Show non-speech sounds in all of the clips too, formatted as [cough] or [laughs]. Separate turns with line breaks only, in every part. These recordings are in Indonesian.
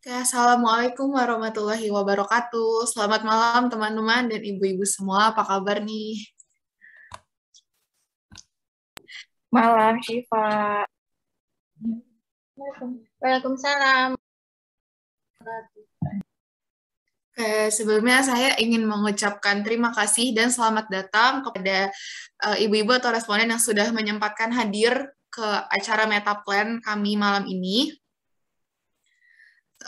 Oke, Assalamualaikum warahmatullahi wabarakatuh. Selamat malam teman-teman dan ibu-ibu semua. Apa kabar nih? Malam, Syifa. Waalaikumsalam. Oke, sebelumnya saya ingin mengucapkan terima kasih dan selamat datang kepada eh, ibu-ibu atau responden yang sudah menyempatkan hadir ke acara meta plan kami malam ini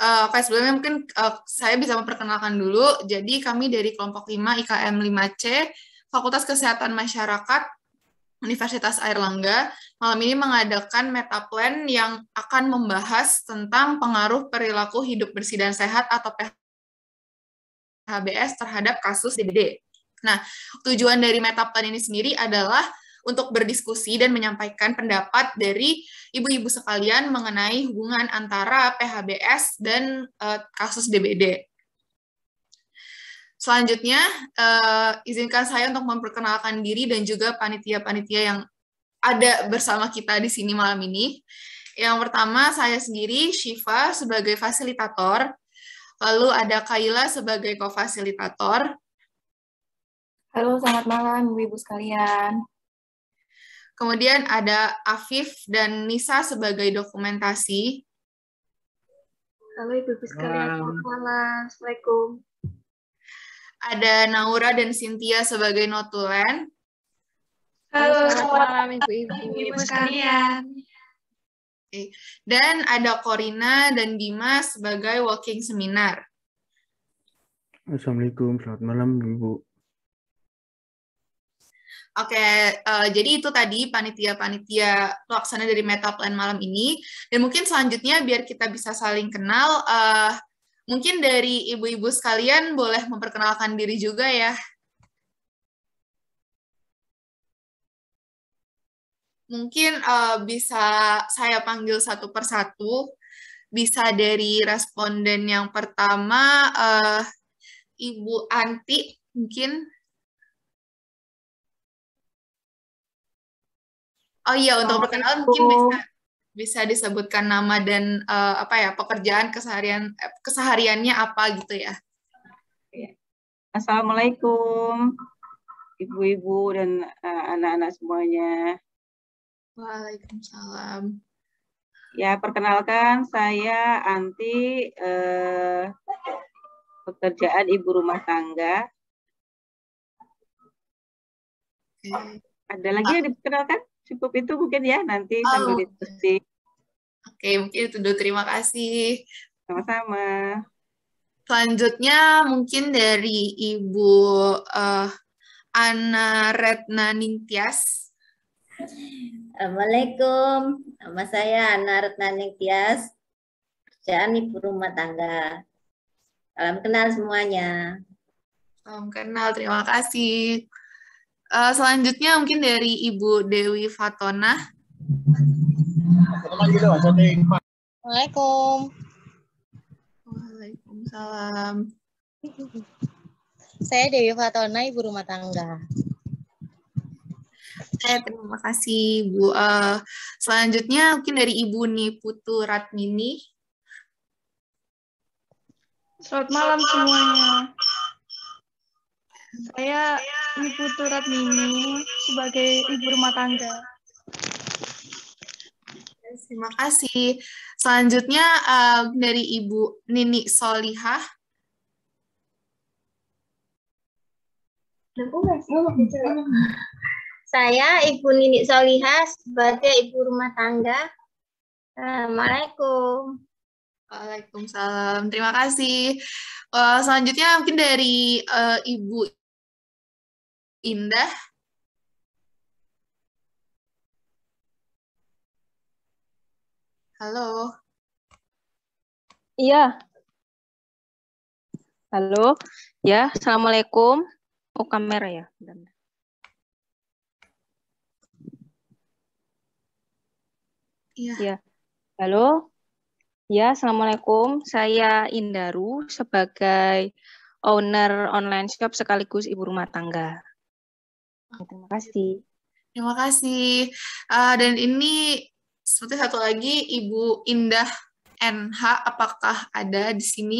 uh, mungkin uh, saya bisa memperkenalkan dulu. Jadi kami dari kelompok 5 IKM 5C Fakultas Kesehatan Masyarakat Universitas Airlangga malam ini mengadakan metaplan yang akan membahas tentang pengaruh perilaku hidup bersih dan sehat atau PHBS terhadap kasus DBD. Nah, tujuan dari metaplan ini sendiri adalah untuk berdiskusi dan menyampaikan pendapat dari ibu-ibu sekalian mengenai hubungan antara PHBS dan uh, kasus DBD. Selanjutnya, uh, izinkan saya untuk memperkenalkan diri dan juga panitia-panitia yang ada bersama kita di sini malam ini. Yang pertama, saya sendiri, Shiva, sebagai fasilitator. Lalu ada Kaila sebagai co fasilitator Halo, selamat malam Ibu-Ibu sekalian. Kemudian ada Afif dan Nisa sebagai dokumentasi. Halo Ibu-Ibu sekalian, selamat Assalamualaikum. Ada Naura dan Cynthia sebagai notulen.
Halo, selamat
malam Ibu-Ibu. sekalian. Dan ada Corina dan Dimas sebagai walking seminar. Assalamualaikum, selamat
malam Ibu.
Oke, uh, jadi itu tadi panitia-panitia pelaksana dari Meta Plan malam ini. Dan mungkin selanjutnya biar kita bisa saling kenal, uh, mungkin dari ibu-ibu sekalian boleh memperkenalkan diri juga ya. Mungkin uh, bisa saya panggil satu persatu. Bisa dari responden yang pertama, uh, Ibu Anti mungkin. Oh iya, untuk perkenalan mungkin bisa bisa disebutkan nama dan uh, apa ya pekerjaan keseharian eh, kesehariannya apa gitu ya. Iya. Assalamualaikum ibu-ibu dan eh, anak-anak uh, semuanya. Waalaikumsalam. Ya perkenalkan saya Anti uh, pekerjaan ibu rumah tangga.
Okay. Ada lagi ah. yang diperkenalkan?
cukup itu mungkin ya nanti oh. sambil diskusi. Oke, mungkin itu dulu. Terima kasih. Sama-sama. Selanjutnya mungkin dari Ibu uh, eh, Ana Retna Ningtyas. Assalamualaikum. Nama saya Ana Retna Ningtyas. Kerjaan ibu rumah tangga. Salam kenal semuanya. Salam kenal. Terima kasih. Uh, selanjutnya mungkin dari Ibu Dewi Fatona.
Assalamualaikum.
Waalaikumsalam. Saya Dewi Fatona, Ibu Rumah Tangga. Saya eh, terima kasih, Bu. Uh, selanjutnya mungkin dari Ibu Niputu Ratmini. Selamat malam semuanya. Saya Ibu Turat Mini sebagai ibu rumah tangga. Terima kasih. Selanjutnya uh, dari Ibu Nini Solihah. Saya Ibu Nini Solihah sebagai ibu rumah tangga. Assalamualaikum. Waalaikumsalam. Terima kasih. Uh, selanjutnya mungkin dari uh, Ibu indah,
Halo. Iya. Halo. Ya, Assalamualaikum. Oh, kamera ya.
Iya. Ya. Halo. Ya, Assalamualaikum. Saya Indaru sebagai owner online shop sekaligus ibu rumah tangga. Ya, terima kasih. Terima kasih. Uh, dan ini seperti satu lagi Ibu Indah NH, apakah ada di sini?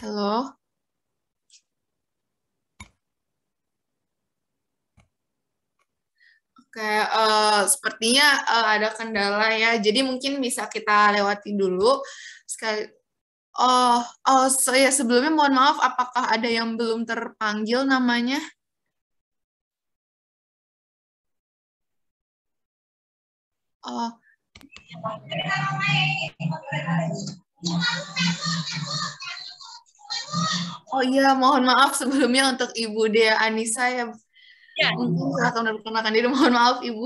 Halo. kayak uh, sepertinya uh, ada kendala ya. Jadi mungkin bisa kita lewati dulu. Sekali Oh, oh, so ya sebelumnya mohon maaf apakah ada yang belum terpanggil namanya? Oh. Oh iya, mohon maaf sebelumnya untuk Ibu Dea Anissa ya Ya, iya. salah memperkenalkan diri. Mohon maaf, Ibu.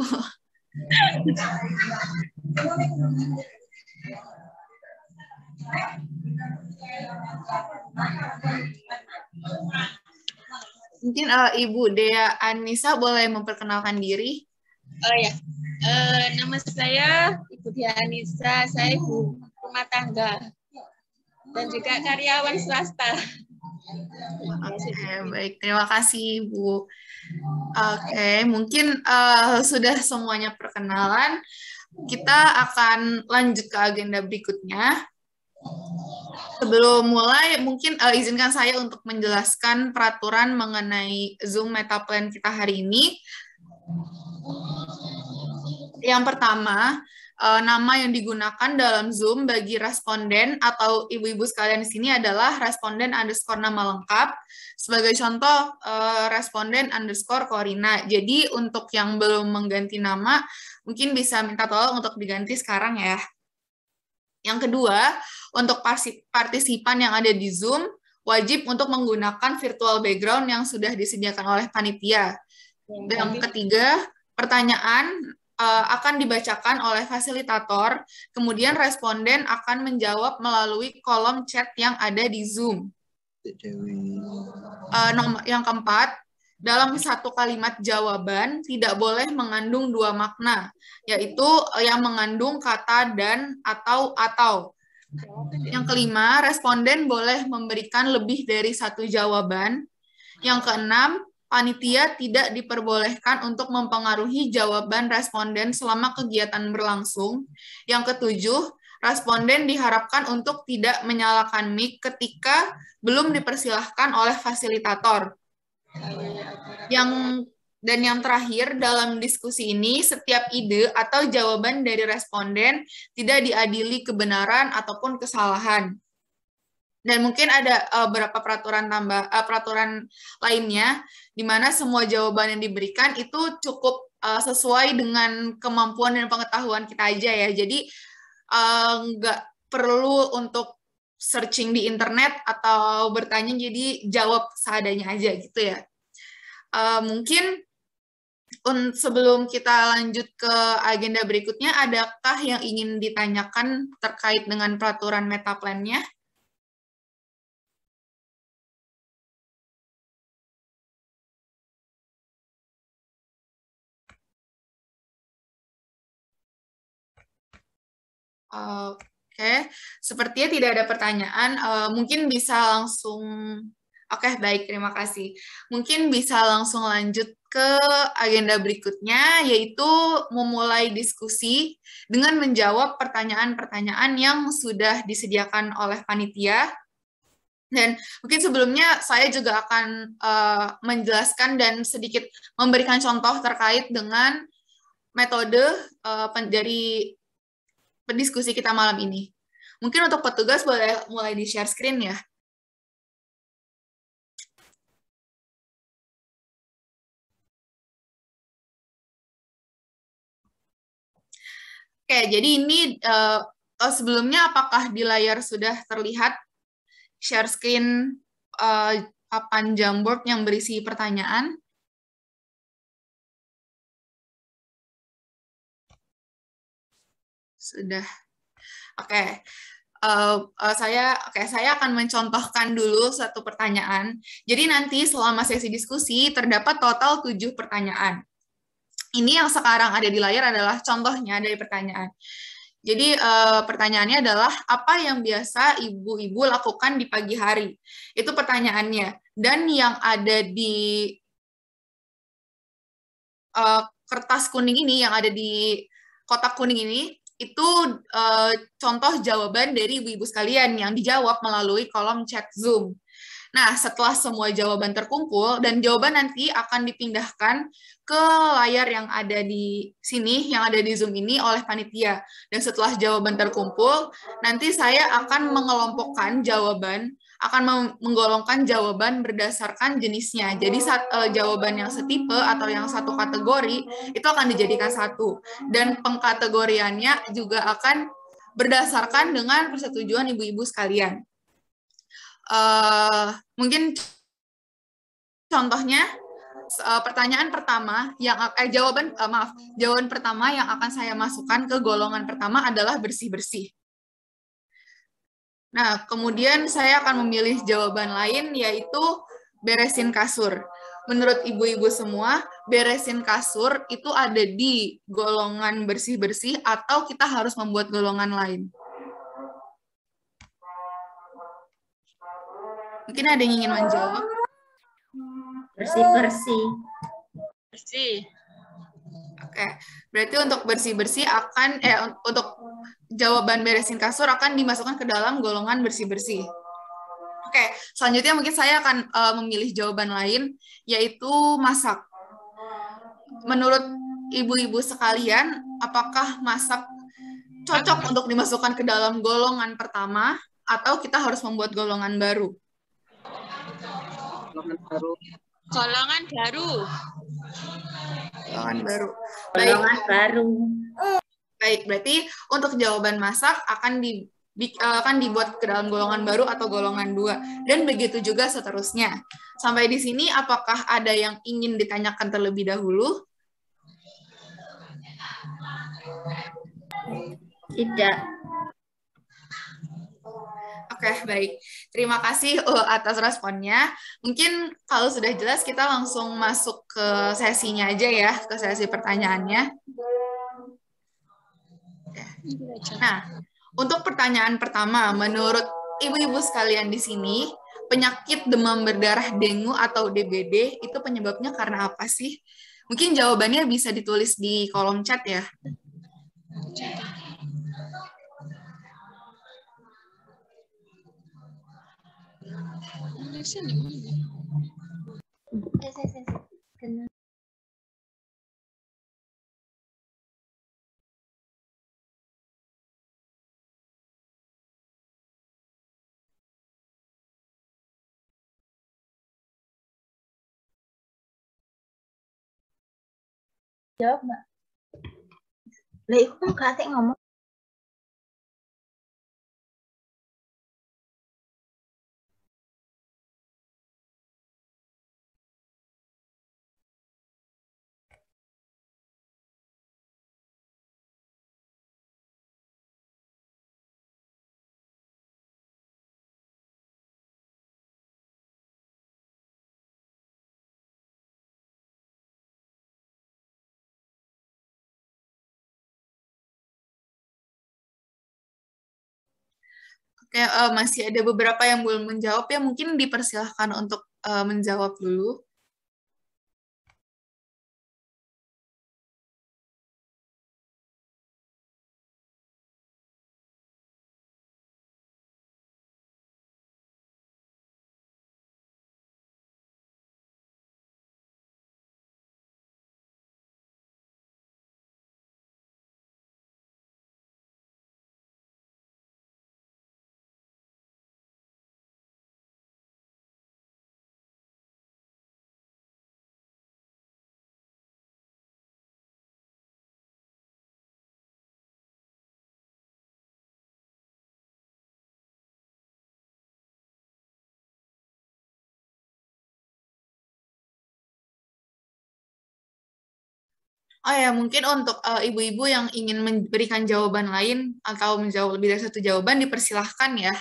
Mungkin uh, Ibu Dea Anissa boleh memperkenalkan diri. Oh ya, uh, nama saya Ibu Dea Anissa, saya ibu rumah tangga dan juga karyawan swasta. Oke, okay, baik. Terima kasih, Bu. Oke, okay, mungkin uh, sudah semuanya perkenalan. Kita akan lanjut ke agenda berikutnya. Sebelum mulai, mungkin uh, izinkan saya untuk menjelaskan peraturan mengenai Zoom Meta Plan kita hari ini. Yang pertama, uh, nama yang digunakan dalam Zoom bagi responden atau ibu-ibu sekalian di sini adalah responden underscore nama lengkap. Sebagai contoh, uh, responden underscore Corina. Jadi untuk yang belum mengganti nama, mungkin bisa minta tolong untuk diganti sekarang ya. Yang kedua, untuk partisipan yang ada di Zoom, wajib untuk menggunakan virtual background yang sudah disediakan oleh panitia. Ya, yang ketiga, pertanyaan uh, akan dibacakan oleh fasilitator, kemudian responden akan menjawab melalui kolom chat yang ada di Zoom. Uh, eh, nomor, yang keempat, dalam satu kalimat jawaban tidak boleh mengandung dua makna, yaitu yang mengandung kata dan atau atau. Yang kelima, responden boleh memberikan lebih dari satu jawaban. Yang keenam, panitia tidak diperbolehkan untuk mempengaruhi jawaban responden selama kegiatan berlangsung. Yang ketujuh, responden diharapkan untuk tidak menyalakan mic ketika belum dipersilahkan oleh fasilitator. Yang dan yang terakhir, dalam diskusi ini, setiap ide atau jawaban dari responden tidak diadili kebenaran ataupun kesalahan. Dan mungkin ada uh, eh, beberapa peraturan tambah uh, peraturan lainnya di mana semua jawaban yang diberikan itu cukup uh, sesuai dengan kemampuan dan pengetahuan kita aja ya. Jadi eh, nggak uh, perlu untuk searching di internet atau bertanya jadi jawab seadanya aja gitu ya. Uh, mungkin un sebelum kita lanjut ke agenda berikutnya, adakah yang ingin ditanyakan terkait dengan peraturan meta plan nya Oke, okay. sepertinya tidak ada pertanyaan. Uh, mungkin bisa langsung. Oke, okay, baik. Terima kasih. Mungkin bisa langsung lanjut ke agenda berikutnya, yaitu memulai diskusi dengan menjawab pertanyaan-pertanyaan yang sudah disediakan oleh panitia. Dan mungkin sebelumnya saya juga akan uh, menjelaskan dan sedikit memberikan contoh terkait dengan metode uh, dari diskusi kita malam ini. Mungkin untuk petugas boleh mulai di share screen ya. Oke, jadi ini uh, sebelumnya apakah di layar sudah terlihat share screen uh, eh, papan Jamboard yang berisi pertanyaan? sudah oke okay. Uh, eh, uh, eh, saya oke okay, saya akan mencontohkan dulu satu pertanyaan. Jadi nanti selama sesi diskusi terdapat total tujuh pertanyaan. Ini yang sekarang ada di layar adalah contohnya dari pertanyaan. Jadi uh, pertanyaannya adalah apa yang biasa ibu-ibu lakukan di pagi hari? Itu pertanyaannya. Dan yang ada di uh, kertas kuning ini yang ada di kotak kuning ini itu uh, contoh jawaban dari ibu-ibu sekalian yang dijawab melalui kolom chat Zoom. Nah, setelah semua jawaban terkumpul dan jawaban nanti akan dipindahkan ke layar yang ada di sini, yang ada di Zoom ini oleh panitia. Dan setelah jawaban terkumpul, nanti saya akan mengelompokkan jawaban akan menggolongkan jawaban berdasarkan jenisnya. Jadi saat, uh, eh, jawaban yang setipe atau yang satu kategori itu akan dijadikan satu dan pengkategoriannya juga akan berdasarkan dengan persetujuan ibu-ibu sekalian. Uh, mungkin contohnya eh, pertanyaan pertama yang eh, jawaban uh, maaf jawaban pertama yang akan saya masukkan ke golongan pertama adalah bersih bersih Nah, kemudian saya akan memilih jawaban lain yaitu beresin kasur. Menurut ibu-ibu semua, beresin kasur itu ada di golongan bersih-bersih atau kita harus membuat golongan lain? Mungkin ada yang ingin menjawab? Bersih-bersih. Bersih. Oke, berarti untuk bersih-bersih akan eh untuk jawaban beresin kasur akan dimasukkan ke dalam golongan bersih-bersih. Oke, selanjutnya mungkin saya akan uh, memilih jawaban lain, yaitu masak. Menurut ibu-ibu sekalian, apakah masak cocok untuk dimasukkan ke dalam golongan pertama, atau kita harus membuat golongan baru? Golongan baru. Golongan baru. Golongan baru. Golongan baru. Baik, berarti untuk jawaban masak akan di eh, akan dibuat ke dalam golongan baru atau golongan dua dan begitu juga seterusnya. Sampai di sini apakah ada yang ingin ditanyakan terlebih dahulu? Tidak. Oke, okay, baik. Terima kasih uh, atas responnya. Mungkin kalau sudah jelas kita langsung masuk ke sesinya aja ya, ke sesi pertanyaannya. Iya, nah, untuk pertanyaan pertama, menurut ibu-ibu sekalian di sini, penyakit demam berdarah dengue atau DBD itu penyebabnya karena apa sih? Mungkin jawabannya bisa ditulis di kolom chat ya. Eh,
yes, yes, chớp ạ. Lý cũng khá sẽ ngon.
kayak uh, masih ada beberapa yang belum menjawab ya mungkin dipersilahkan untuk uh, menjawab dulu. Oh ya, mungkin untuk ibu eh, ibu-ibu yang ingin memberikan jawaban lain atau menjawab lebih dari satu jawaban dipersilahkan ya.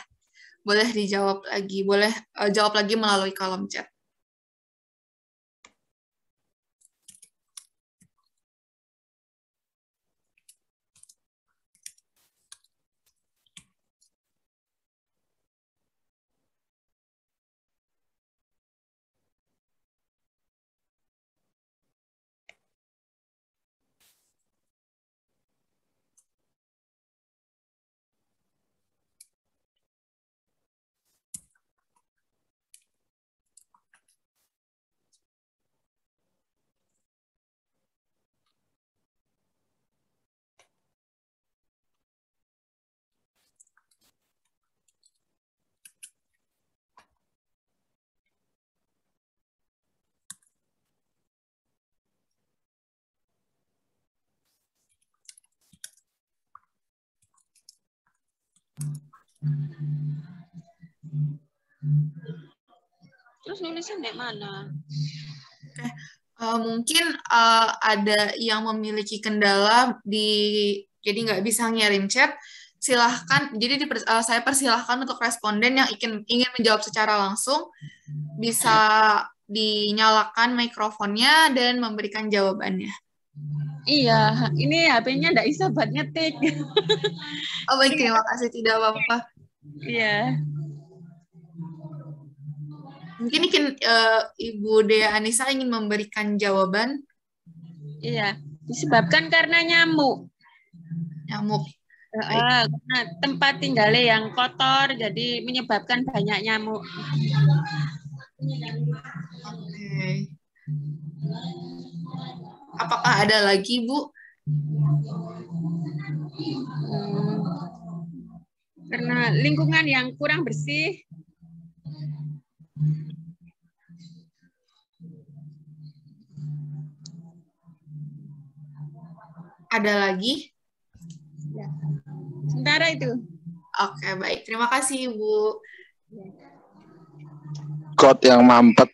Boleh dijawab lagi, boleh uh, jawab lagi melalui kolom chat. nulisnya di mana? Okay. Uh, eh, mungkin uh, ada yang memiliki kendala di jadi nggak bisa ngirim chat silahkan jadi di, uh, saya persilahkan untuk responden yang ingin ingin menjawab secara langsung bisa dinyalakan mikrofonnya dan memberikan jawabannya iya ini HP-nya tidak bisa buat ngetik oh baik terima kasih tidak apa-apa iya -apa. yeah. Mungkin ikin, uh, eh, Ibu Dea Anissa ingin memberikan jawaban. Iya, disebabkan karena nyamuk. Nyamuk. Uh, tempat tinggalnya yang kotor, jadi menyebabkan banyak nyamuk.
Oke. Okay.
Apakah ada lagi, Bu? Hmm. Karena lingkungan yang kurang bersih, ada lagi? Ya. Sementara itu. Oke, baik. Terima kasih, Ibu. Kot yang mampet.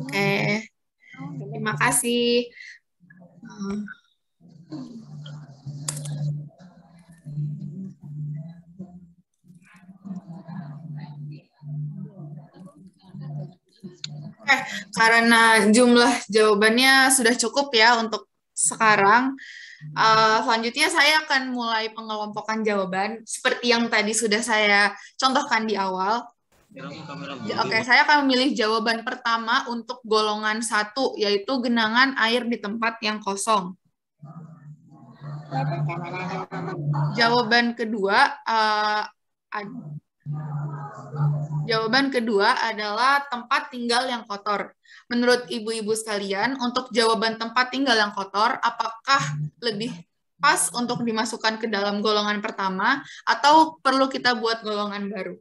Oke. Terima kasih. Oke, eh, karena jumlah jawabannya sudah cukup ya untuk sekarang. Uh, selanjutnya saya akan mulai pengelompokan jawaban seperti yang tadi sudah saya contohkan di awal.
Oke, okay,
saya akan memilih jawaban pertama untuk golongan satu, yaitu genangan air di tempat yang kosong. Jawaban kedua, uh, Jawaban kedua adalah tempat tinggal yang kotor. Menurut ibu-ibu sekalian, untuk jawaban tempat tinggal yang kotor, apakah lebih pas untuk dimasukkan ke dalam golongan pertama atau perlu kita buat golongan baru?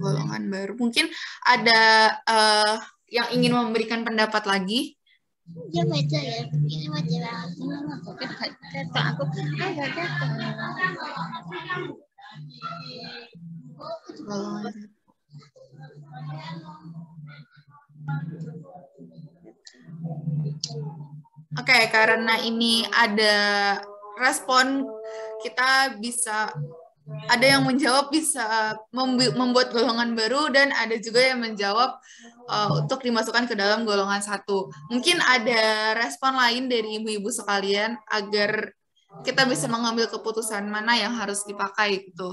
Golongan baru. Mungkin ada uh, yang ingin memberikan pendapat lagi? dia baca
ini kata aku
Oke, okay, karena ini ada respon, kita bisa ada yang menjawab bisa eh, membuat golongan baru dan ada juga yang menjawab uh, untuk dimasukkan ke dalam golongan satu. Mungkin ada respon lain dari ibu-ibu sekalian agar kita bisa mengambil keputusan mana yang harus dipakai itu.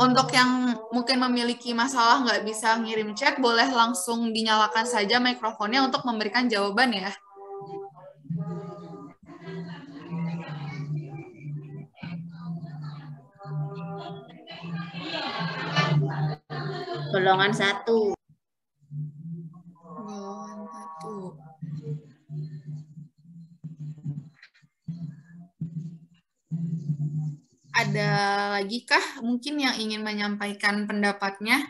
Untuk yang mungkin memiliki masalah nggak bisa ngirim chat, boleh langsung dinyalakan saja mikrofonnya untuk memberikan jawaban ya. Golongan satu. Golongan
satu.
Ada lagi kah mungkin yang ingin menyampaikan pendapatnya?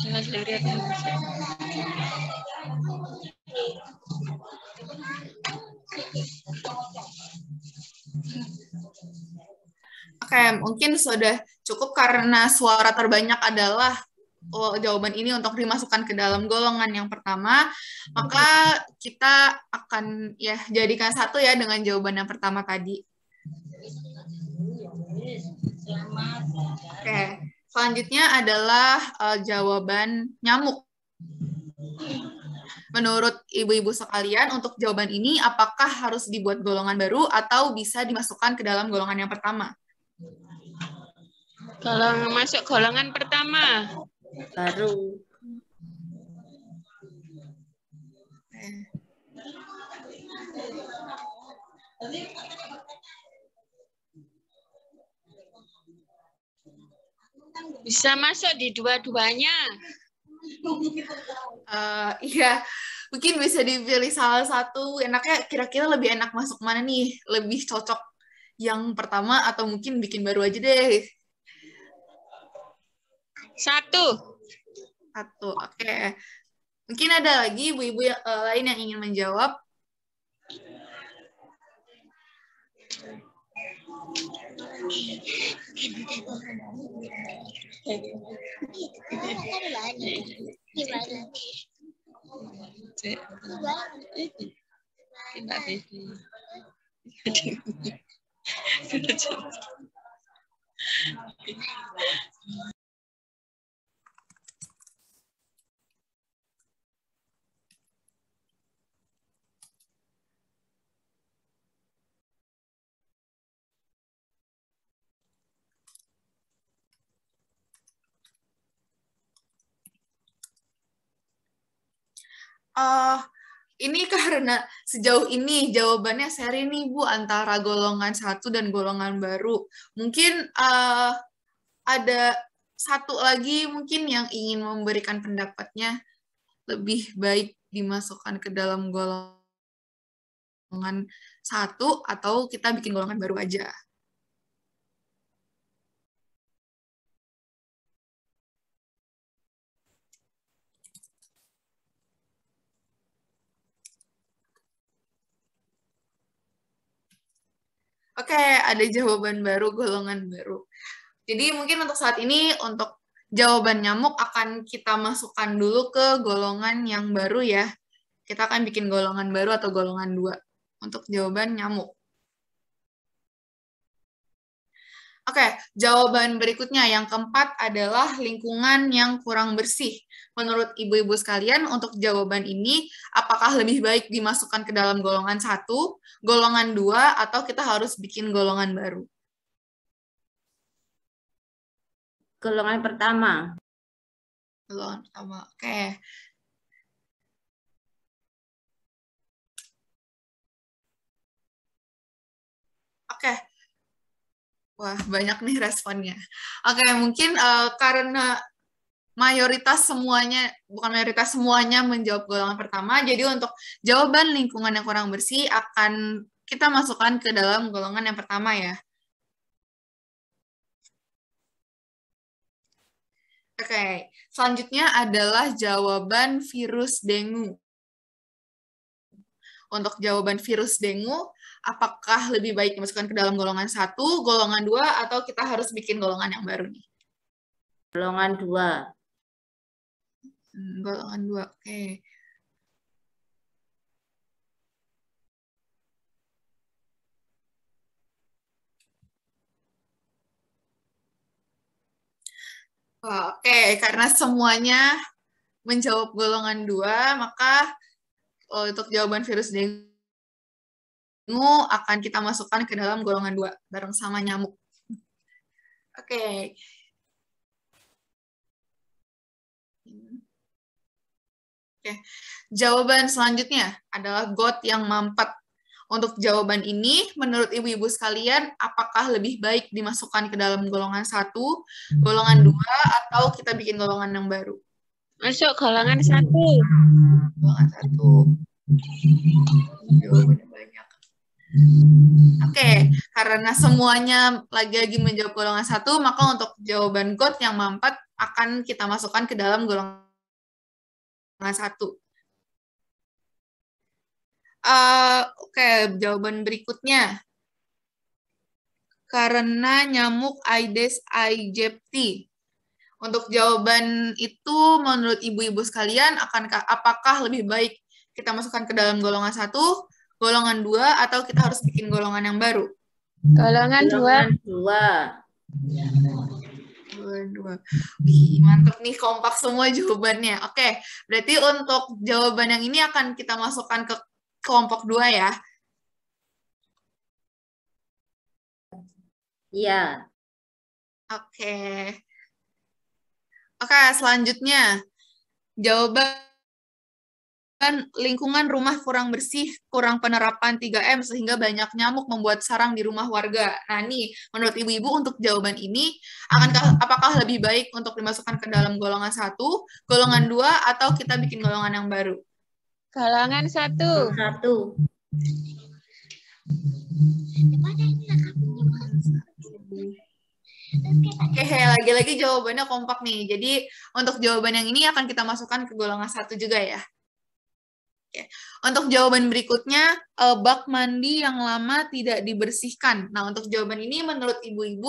Jelas dari FM. mungkin sudah cukup karena suara terbanyak adalah oh, jawaban ini untuk dimasukkan ke dalam golongan yang pertama, maka kita akan ya jadikan satu ya dengan jawaban yang pertama tadi. Oke, selanjutnya adalah uh, jawaban nyamuk. Menurut ibu-ibu sekalian, untuk jawaban ini apakah harus dibuat golongan baru atau bisa dimasukkan ke dalam golongan yang pertama? Golongan masuk golongan pertama. Baru. Bisa masuk di dua-duanya. Uh, iya, mungkin bisa dipilih salah satu. Enaknya kira-kira lebih enak masuk mana nih? Lebih cocok yang pertama atau mungkin bikin baru aja deh. Satu. Satu, oke. Okay. Mungkin ada lagi ibu-ibu uh, lain yang ingin menjawab. Uh, ini karena sejauh ini jawabannya seri nih Bu antara golongan satu dan golongan baru. Mungkin uh, ada satu lagi mungkin yang ingin memberikan pendapatnya lebih baik dimasukkan ke dalam golongan satu atau kita bikin golongan baru aja. Oke, okay, ada jawaban baru, golongan baru. Jadi mungkin untuk saat ini untuk jawaban nyamuk akan kita masukkan dulu ke golongan yang baru ya. Kita akan bikin golongan baru atau golongan dua untuk jawaban nyamuk. Oke, okay, jawaban berikutnya yang keempat adalah lingkungan yang kurang bersih. Menurut ibu-ibu sekalian, untuk jawaban ini, apakah lebih baik dimasukkan ke dalam golongan satu, golongan dua, atau kita harus bikin golongan baru? Golongan pertama. Golongan pertama, oke. Okay. Wah, banyak nih responnya. Oke, mungkin uh, karena mayoritas semuanya, bukan mayoritas semuanya menjawab golongan pertama, jadi untuk jawaban lingkungan yang kurang bersih akan kita masukkan ke dalam golongan yang pertama ya. Oke, selanjutnya adalah jawaban virus dengue. Untuk jawaban virus dengue, apakah lebih baik dimasukkan ke dalam golongan satu, golongan dua, atau kita harus bikin golongan yang baru nih? Golongan dua. Hmm,
golongan dua, oke. Okay.
Oke, karena semuanya menjawab golongan dua, maka oh, untuk jawaban virus dengue mu akan kita masukkan ke dalam golongan dua bareng sama nyamuk. Oke. Okay. Oke. Okay. Jawaban selanjutnya adalah got yang mampet. Untuk jawaban ini, menurut ibu-ibu sekalian, apakah lebih baik dimasukkan ke dalam golongan satu, golongan dua, atau kita bikin golongan yang baru? Masuk golongan satu.
Golongan satu. Jawabannya
Oke, okay, karena semuanya lagi-lagi menjawab golongan satu, maka untuk jawaban God yang mampet akan kita masukkan ke dalam golongan satu. Uh, Oke, okay, jawaban berikutnya. Karena nyamuk Aedes aegypti. Untuk jawaban itu, menurut ibu-ibu sekalian, akan apakah lebih baik kita masukkan ke dalam golongan satu golongan dua atau kita harus bikin golongan yang baru? Golongan, golongan Golongan dua. Wih, mantap nih kompak semua jawabannya. Oke, berarti untuk jawaban yang ini akan kita masukkan ke kelompok dua ya? Iya. Oke. Oke, selanjutnya jawaban kan lingkungan rumah kurang bersih, kurang penerapan 3M sehingga banyak nyamuk membuat sarang di rumah warga. Nah, nih menurut ibu-ibu untuk jawaban ini akankah apakah lebih baik untuk dimasukkan ke dalam golongan satu, golongan dua, atau kita bikin golongan yang baru? Golongan satu. Satu. Oke, okay, lagi-lagi jawabannya kompak nih. Jadi untuk jawaban yang ini akan kita masukkan ke golongan satu juga ya. Oke. Ya. Untuk jawaban berikutnya, eh, bak mandi yang lama tidak dibersihkan. Nah, untuk jawaban ini menurut ibu-ibu,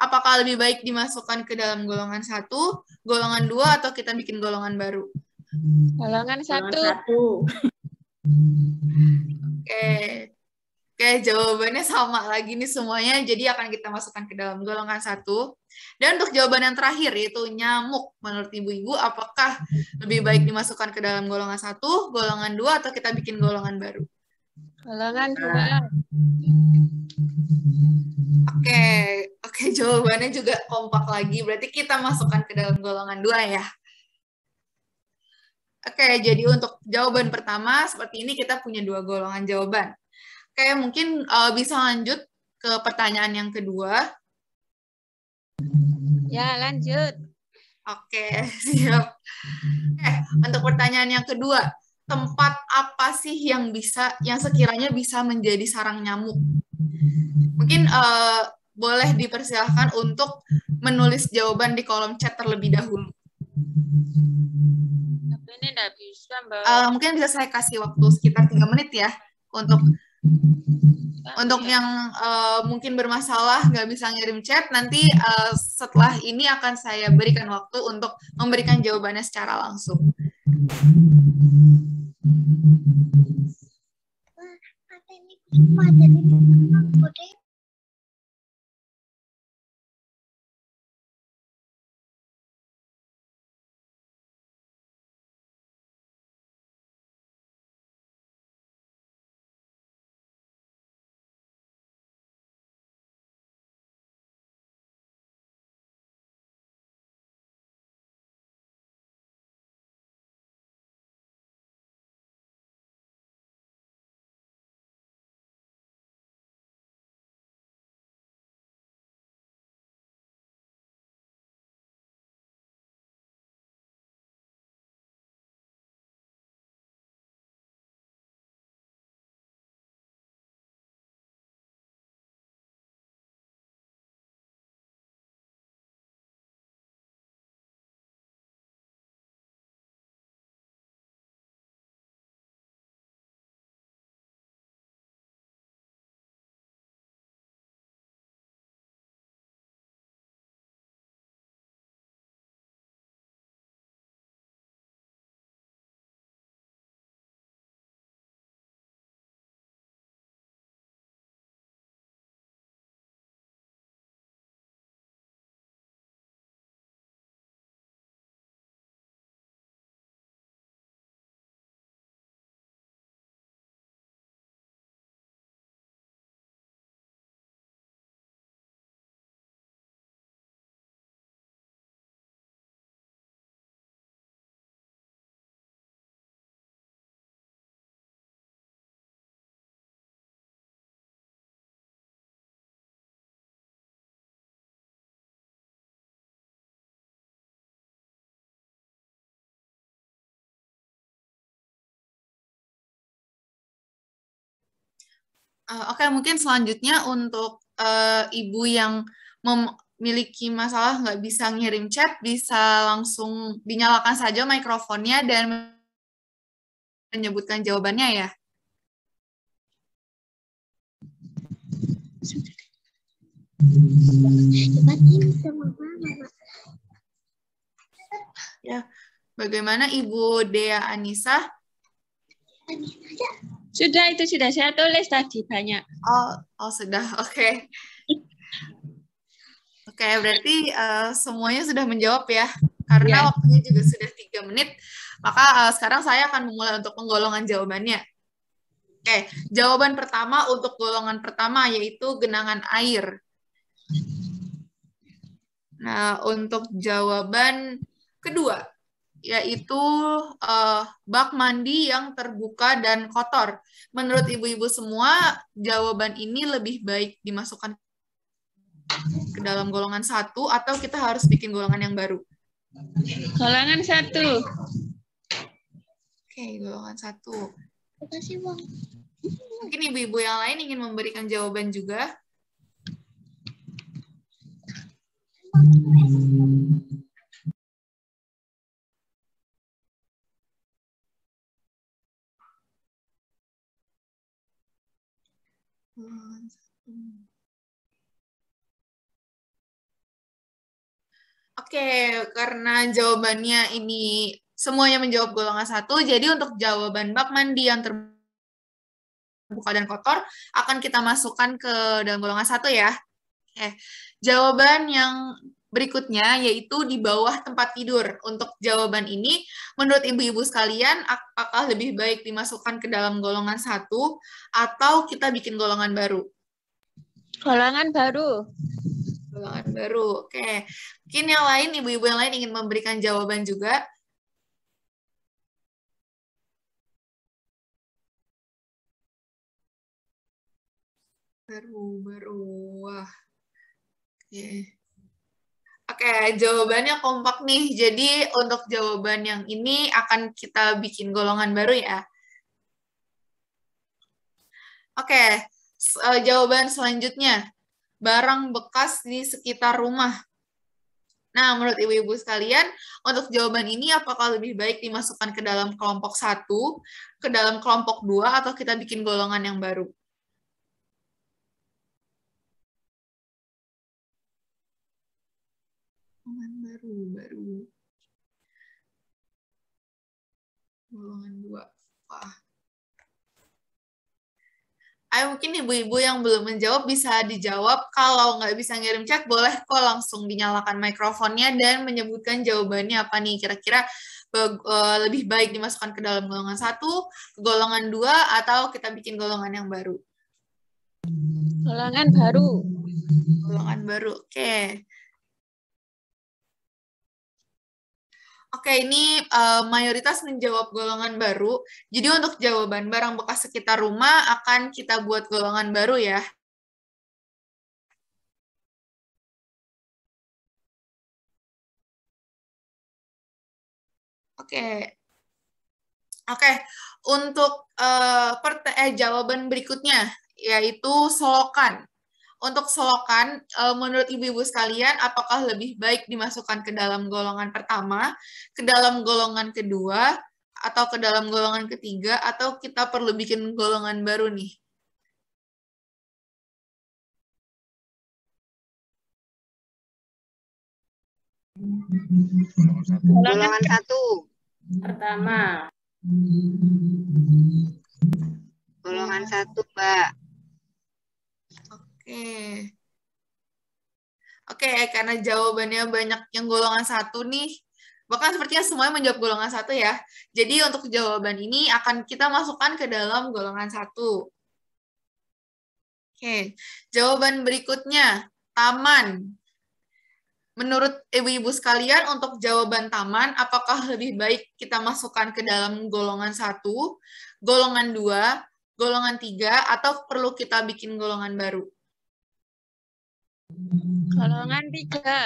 apakah lebih baik dimasukkan ke dalam golongan satu, golongan dua, atau kita bikin golongan baru? Golongan satu. Golongan satu. Oke, Oke, jawabannya sama lagi nih semuanya. Jadi akan kita masukkan ke dalam golongan satu. Dan untuk jawaban yang terakhir yaitu nyamuk. Menurut ibu-ibu, apakah lebih baik dimasukkan ke dalam golongan satu, golongan dua, atau kita bikin golongan baru? Golongan nah. dua. Oke, oke jawabannya juga kompak lagi. Berarti kita masukkan ke dalam golongan dua ya. Oke, jadi untuk jawaban pertama seperti ini kita punya dua golongan jawaban. Kayak mungkin uh, bisa lanjut ke pertanyaan yang kedua. Ya, lanjut. Oke, [laughs] siap. Eh, untuk pertanyaan yang kedua, tempat apa sih yang bisa, yang sekiranya bisa menjadi sarang nyamuk? Mungkin uh, boleh dipersilahkan untuk menulis jawaban di kolom chat terlebih dahulu. Tapi ini tidak bisa, Mbak. Uh, mungkin bisa saya kasih waktu sekitar tiga menit ya untuk Nah, untuk iya. yang uh, mungkin bermasalah nggak bisa ngirim chat, nanti uh, setelah ini akan saya berikan waktu untuk memberikan jawabannya secara langsung.
ada ini
Eh, oke okay, mungkin selanjutnya untuk uh, ibu yang memiliki masalah nggak bisa ngirim chat bisa langsung dinyalakan saja mikrofonnya dan menyebutkan jawabannya ya. Ya, bagaimana Ibu Dea Anissa sudah itu sudah saya tulis tadi banyak. Oh, oh sudah. Oke. Okay. Oke, okay, berarti uh, semuanya sudah menjawab ya. Karena yeah. waktunya juga sudah tiga menit, maka uh, sekarang saya akan memulai untuk penggolongan jawabannya. Oke, okay, jawaban pertama untuk golongan pertama yaitu genangan air. Nah, untuk jawaban kedua yaitu uh, bak mandi yang terbuka dan kotor. Menurut ibu-ibu semua, jawaban ini lebih baik dimasukkan ke dalam golongan satu atau kita harus bikin golongan yang baru? Golongan satu. Oke, golongan satu. terima kasih Bang. Mungkin ibu-ibu yang lain ingin memberikan jawaban juga. Oke, karena jawabannya ini semuanya menjawab golongan satu, jadi untuk jawaban bak mandi yang terbuka dan kotor akan kita masukkan ke dalam golongan satu ya. Eh, jawaban yang berikutnya yaitu di bawah tempat tidur. Untuk jawaban ini, menurut ibu-ibu sekalian, apakah lebih baik dimasukkan ke dalam golongan satu atau kita bikin golongan baru? Golongan baru. Golongan baru, oke. Mungkin yang lain, ibu-ibu yang lain ingin memberikan jawaban juga. Baru, baru, wah. Oke. Oke, jawabannya kompak nih. Jadi untuk jawaban yang ini akan kita bikin golongan baru ya. Oke, e, jawaban selanjutnya. Barang bekas di sekitar rumah. Nah, menurut ibu-ibu sekalian, untuk jawaban ini apakah lebih baik dimasukkan ke dalam kelompok satu, ke dalam kelompok dua, atau kita bikin golongan yang baru?
golongan baru baru
golongan dua wah Ayo mungkin ibu-ibu yang belum menjawab bisa dijawab. Kalau nggak bisa ngirim chat, boleh kok langsung dinyalakan mikrofonnya dan menyebutkan jawabannya apa nih. Kira-kira eh, eh, lebih baik dimasukkan ke dalam golongan satu, golongan dua, atau kita bikin golongan yang baru. Golongan baru. Golongan baru, oke. Okay. Oke, ini uh, mayoritas menjawab golongan baru. Jadi untuk jawaban barang bekas sekitar rumah akan kita buat
golongan baru ya. Oke.
Oke, untuk uh, eh, jawaban berikutnya yaitu selokan untuk selokan, eh, menurut ibu-ibu sekalian, apakah lebih baik dimasukkan ke dalam golongan pertama, ke dalam golongan kedua, atau ke dalam golongan ketiga, atau kita perlu bikin golongan baru nih?
Golongan satu. Pertama.
Golongan satu, Mbak. Oke. Oke, karena jawabannya banyak yang golongan satu nih, bahkan sepertinya semuanya menjawab golongan satu ya. Jadi untuk jawaban ini akan kita masukkan ke dalam golongan satu. Oke, jawaban berikutnya, taman. Menurut ibu-ibu sekalian, untuk jawaban taman, apakah lebih baik kita masukkan ke dalam golongan satu, golongan dua, golongan tiga, atau perlu kita bikin golongan baru? Golongan tiga.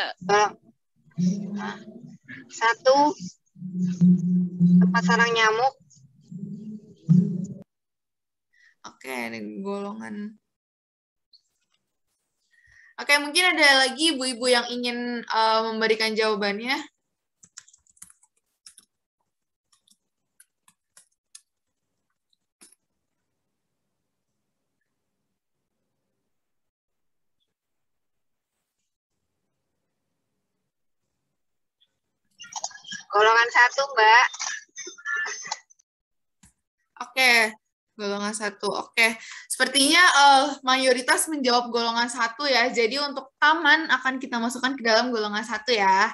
Satu, tempat sarang nyamuk. Oke, golongan. Oke, mungkin ada lagi ibu-ibu yang ingin uh, memberikan jawabannya. Golongan satu, Mbak. Oke, okay. golongan satu. Oke, okay. sepertinya uh, mayoritas menjawab golongan satu ya. Jadi untuk taman akan kita masukkan ke dalam golongan satu ya.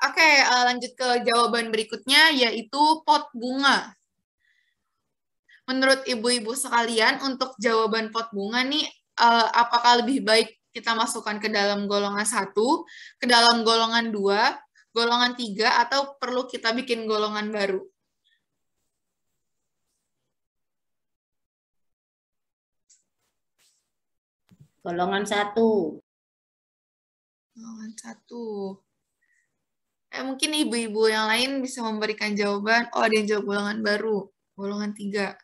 Oke, okay, uh, eh, lanjut ke jawaban berikutnya yaitu pot bunga. Menurut ibu-ibu sekalian, untuk jawaban pot bunga nih, uh, apakah lebih baik kita masukkan ke dalam golongan satu, ke dalam golongan dua, golongan tiga, atau perlu kita bikin golongan baru. Golongan
satu.
Golongan satu. Eh, mungkin ibu-ibu yang lain bisa memberikan jawaban. Oh, ada yang jawab golongan baru. Golongan tiga.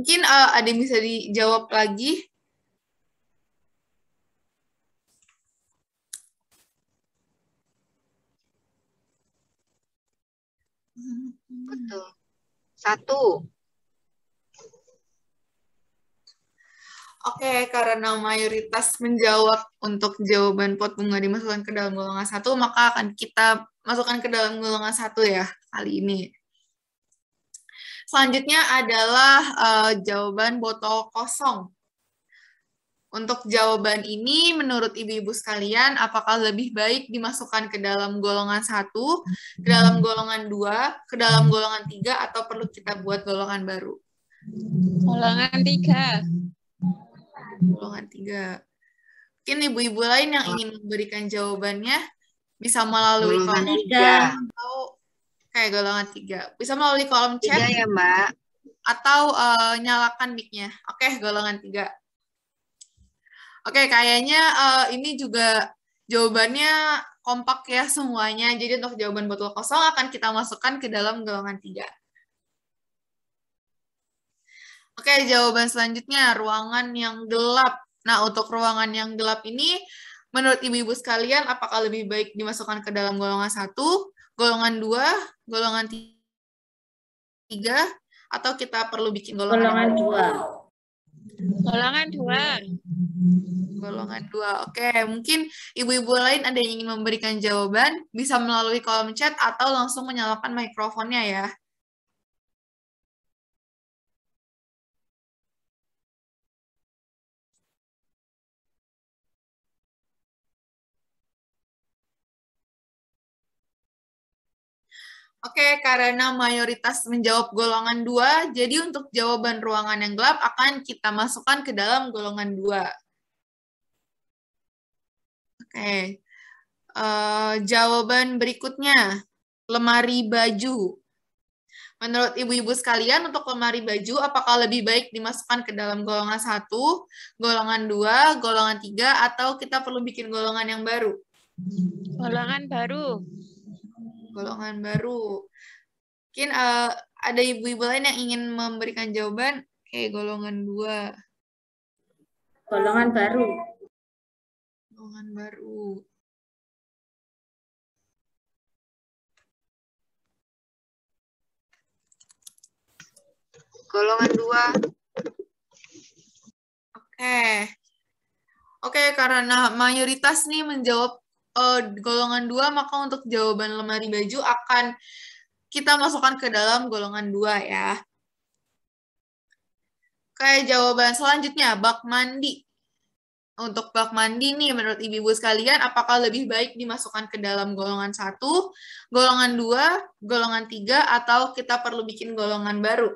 Mungkin uh, ada yang bisa dijawab lagi.
Betul. Satu.
Oke, karena mayoritas menjawab untuk jawaban pot bunga dimasukkan ke dalam golongan satu, maka akan kita masukkan ke dalam golongan satu ya kali ini. Selanjutnya adalah uh, jawaban botol kosong. Untuk jawaban ini, menurut ibu-ibu sekalian, apakah lebih baik dimasukkan ke dalam golongan satu, ke dalam hmm. golongan dua, ke dalam golongan tiga, atau perlu kita buat golongan baru? Golongan tiga. Golongan tiga. Mungkin ibu-ibu lain yang ingin memberikan jawabannya bisa melalui komentar atau kayak golongan tiga. Bisa melalui kolom chat. Tiga ya Mbak. Atau uh, nyalakan mic-nya. Oke, okay, golongan tiga. Oke, okay, kayaknya uh, ini juga jawabannya kompak ya semuanya. Jadi untuk jawaban botol kosong akan kita masukkan ke dalam golongan tiga. Oke, jawaban selanjutnya ruangan yang gelap. Nah, untuk ruangan yang gelap ini, menurut ibu-ibu sekalian, apakah lebih baik dimasukkan ke dalam golongan satu golongan dua, golongan tiga, atau kita perlu bikin golongan, golongan dua. Golongan dua. Golongan dua. Oke, mungkin ibu-ibu lain ada yang ingin memberikan jawaban, bisa melalui kolom chat atau langsung menyalakan mikrofonnya ya. Oke, karena mayoritas menjawab golongan dua, jadi untuk jawaban ruangan yang gelap akan kita masukkan ke dalam golongan dua. Oke, uh, jawaban berikutnya, lemari baju. Menurut ibu-ibu sekalian, untuk lemari baju, apakah lebih baik dimasukkan ke dalam golongan satu, golongan dua, golongan tiga, atau kita perlu bikin golongan yang baru? Golongan baru golongan baru. Mungkin uh, ada ibu-ibu lain yang ingin memberikan jawaban kayak golongan dua. Golongan
baru. Golongan baru.
Golongan dua. Oke. Okay. Oke, okay, karena mayoritas nih menjawab uh, golongan dua maka untuk jawaban lemari baju akan kita masukkan ke dalam golongan dua ya. Kayak jawaban selanjutnya bak mandi. Untuk bak mandi nih menurut ibu-ibu sekalian apakah lebih baik dimasukkan ke dalam golongan satu, golongan dua, golongan tiga atau kita perlu bikin golongan baru?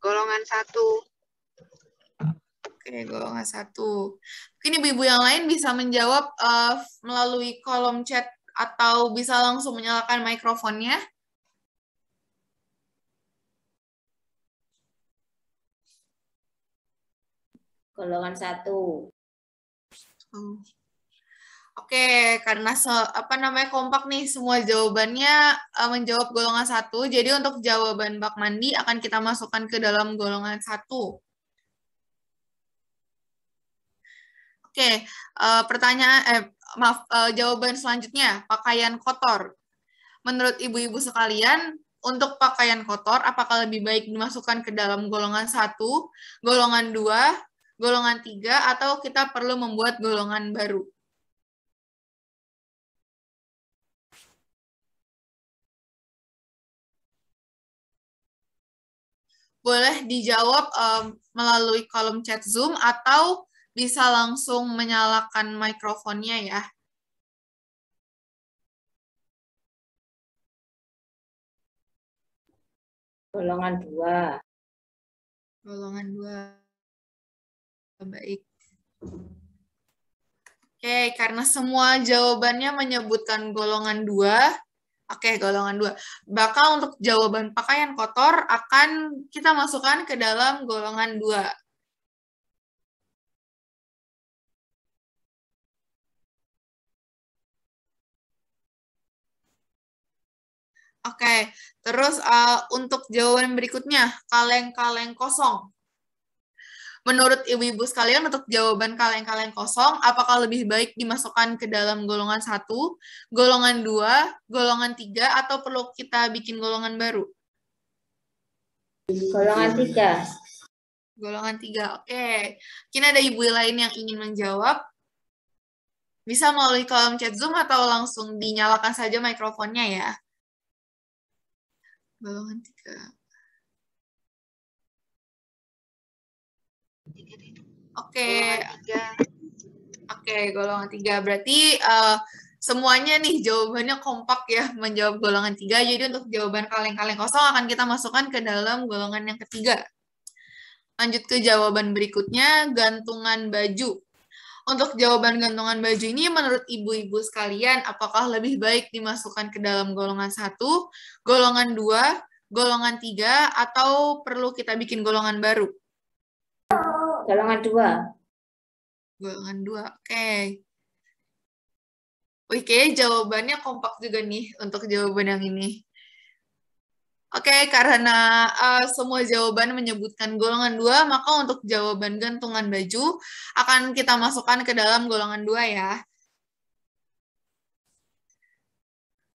Golongan satu. Oke, golongan satu. Mungkin ibu-ibu yang lain bisa menjawab uh, melalui kolom chat atau bisa langsung menyalakan mikrofonnya.
Golongan satu.
Hmm. Oke, karena se, apa namanya kompak nih semua jawabannya uh, menjawab golongan satu. Jadi untuk jawaban Bak Mandi akan kita masukkan ke dalam golongan satu. Oke, uh, pertanyaan eh maaf uh, jawaban selanjutnya pakaian kotor. Menurut ibu-ibu sekalian, untuk pakaian kotor apakah lebih baik dimasukkan ke dalam golongan satu, golongan dua, golongan tiga, atau kita perlu membuat golongan baru? boleh dijawab um, melalui kolom chat Zoom atau bisa langsung menyalakan mikrofonnya ya.
Golongan dua. Golongan dua.
Baik. Oke, karena semua jawabannya menyebutkan golongan dua, oke golongan dua. Bakal untuk jawaban pakaian kotor akan kita masukkan ke dalam golongan dua. Oke, terus uh, untuk jawaban berikutnya, kaleng-kaleng kosong. Menurut ibu-ibu sekalian, untuk jawaban kaleng-kaleng kosong, apakah lebih baik dimasukkan ke dalam golongan satu, golongan dua, golongan tiga, atau perlu kita bikin golongan baru? Golongan tiga. Golongan tiga, oke. Okay. Kini ada ibu lain yang ingin menjawab. Bisa melalui kolom chat Zoom atau langsung dinyalakan saja mikrofonnya ya
golongan tiga.
Oke. Oke, golongan tiga. Berarti uh, semuanya nih jawabannya kompak ya menjawab golongan tiga. Jadi untuk jawaban kaleng-kaleng kosong akan kita masukkan ke dalam golongan yang ketiga. Lanjut ke jawaban berikutnya, gantungan baju. Untuk jawaban gantungan baju ini menurut ibu-ibu sekalian, apakah lebih baik dimasukkan ke dalam golongan satu, golongan dua, golongan tiga, atau perlu kita bikin golongan baru? Golongan dua. Golongan dua, oke. Okay. Oke, okay, jawabannya kompak juga nih untuk jawaban yang ini. Oke, okay, karena uh, semua jawaban menyebutkan golongan dua, maka untuk jawaban gantungan baju akan kita masukkan ke dalam golongan dua ya.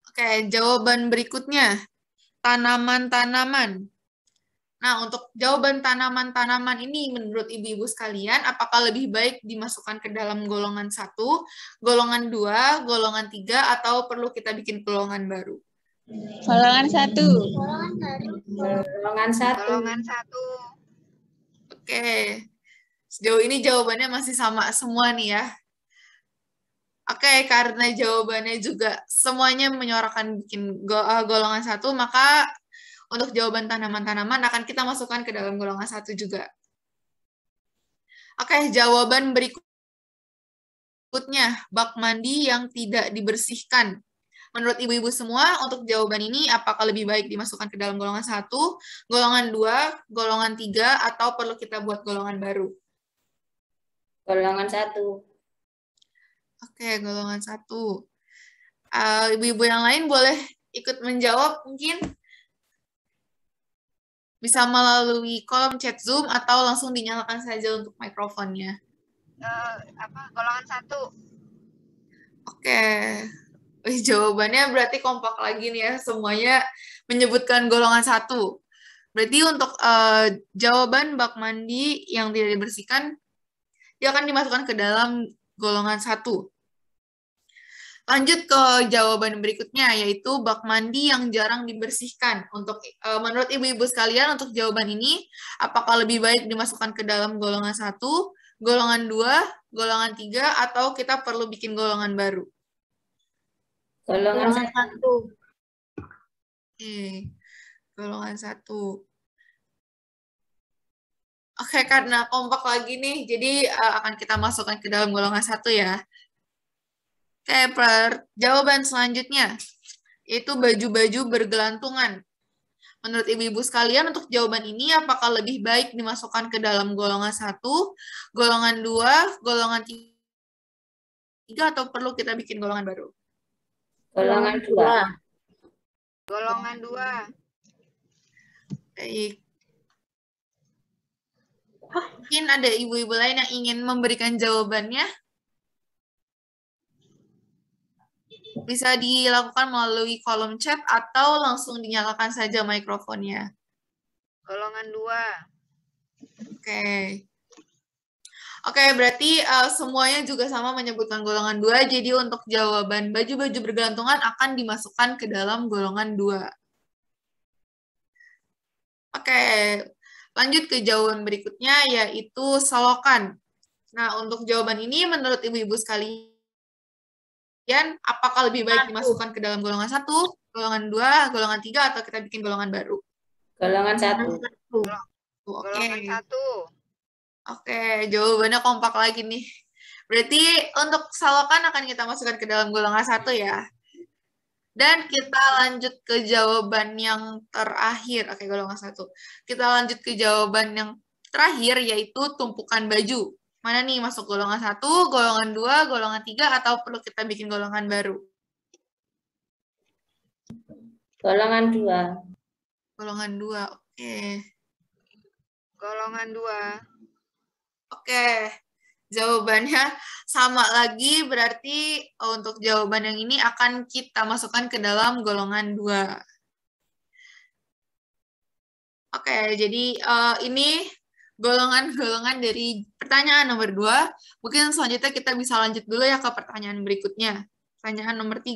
Oke, okay, jawaban berikutnya, tanaman-tanaman. Nah, untuk jawaban tanaman-tanaman ini menurut ibu-ibu sekalian, apakah lebih baik dimasukkan ke dalam golongan satu, golongan dua, golongan tiga, atau perlu kita bikin golongan baru? Golongan satu. Golongan satu. Golongan satu. satu. Oke. Sejauh ini jawabannya masih sama semua nih ya. Oke, karena jawabannya juga semuanya menyuarakan bikin eh, golongan satu, maka untuk jawaban tanaman-tanaman akan kita masukkan ke dalam golongan satu juga. Oke, jawaban berikutnya, bak mandi yang tidak dibersihkan Menurut ibu-ibu semua, untuk jawaban ini apakah lebih baik dimasukkan ke dalam golongan satu, golongan dua, golongan tiga, atau perlu kita buat golongan baru? Golongan satu. Oke, golongan satu. ibu eh, ibu-ibu yang lain boleh ikut menjawab mungkin bisa melalui kolom chat Zoom atau langsung dinyalakan saja untuk mikrofonnya. Uh, apa golongan satu? Oke, okay. Jawabannya berarti kompak lagi nih ya, semuanya menyebutkan golongan satu. Berarti untuk uh, jawaban bak mandi yang tidak dibersihkan, dia akan dimasukkan ke dalam golongan satu. Lanjut ke jawaban berikutnya, yaitu bak mandi yang jarang dibersihkan. Untuk uh, menurut ibu-ibu sekalian, untuk jawaban ini, apakah lebih baik dimasukkan ke dalam golongan satu, golongan dua, golongan tiga, atau kita perlu bikin golongan baru? Golongan, satu,
satu. Oke, okay.
golongan satu. Oke, okay, karena kompak lagi nih, jadi uh, akan kita masukkan ke dalam golongan satu ya. Oke, okay, jawaban selanjutnya itu baju-baju bergelantungan. Menurut ibu-ibu sekalian, untuk jawaban ini apakah lebih baik dimasukkan ke dalam golongan satu, golongan dua, golongan tiga, atau perlu kita bikin golongan baru? Golongan dua. Golongan dua. Baik. Mungkin ada ibu-ibu lain yang ingin memberikan jawabannya. Bisa dilakukan melalui kolom chat atau langsung dinyalakan saja mikrofonnya. Golongan dua. Oke. Okay. Oke, okay, berarti uh, semuanya juga sama menyebutkan golongan dua. Jadi untuk jawaban baju-baju bergantungan akan dimasukkan ke dalam golongan dua. Oke, okay. lanjut ke jawaban berikutnya yaitu selokan. Nah, untuk jawaban ini menurut ibu-ibu sekalian, apakah lebih baik dimasukkan ke dalam golongan satu, golongan dua, golongan tiga, atau kita bikin golongan baru? Golongan satu. Golongan 1. Oke. Okay. Golongan satu. Oke, jawabannya kompak lagi nih. Berarti untuk salokan akan kita masukkan ke dalam golongan satu ya. Dan kita lanjut ke jawaban yang terakhir. Oke, golongan satu. Kita lanjut ke jawaban yang terakhir, yaitu tumpukan baju. Mana nih masuk golongan satu, golongan dua, golongan tiga, atau perlu kita bikin golongan baru? Golongan dua. Golongan dua, oke. Golongan dua. Oke, jawabannya sama lagi berarti oh, untuk jawaban yang ini akan kita masukkan ke dalam golongan 2. Oke, jadi uh, ini golongan-golongan dari pertanyaan nomor 2. Mungkin selanjutnya kita bisa lanjut dulu ya ke pertanyaan berikutnya. Pertanyaan nomor 3.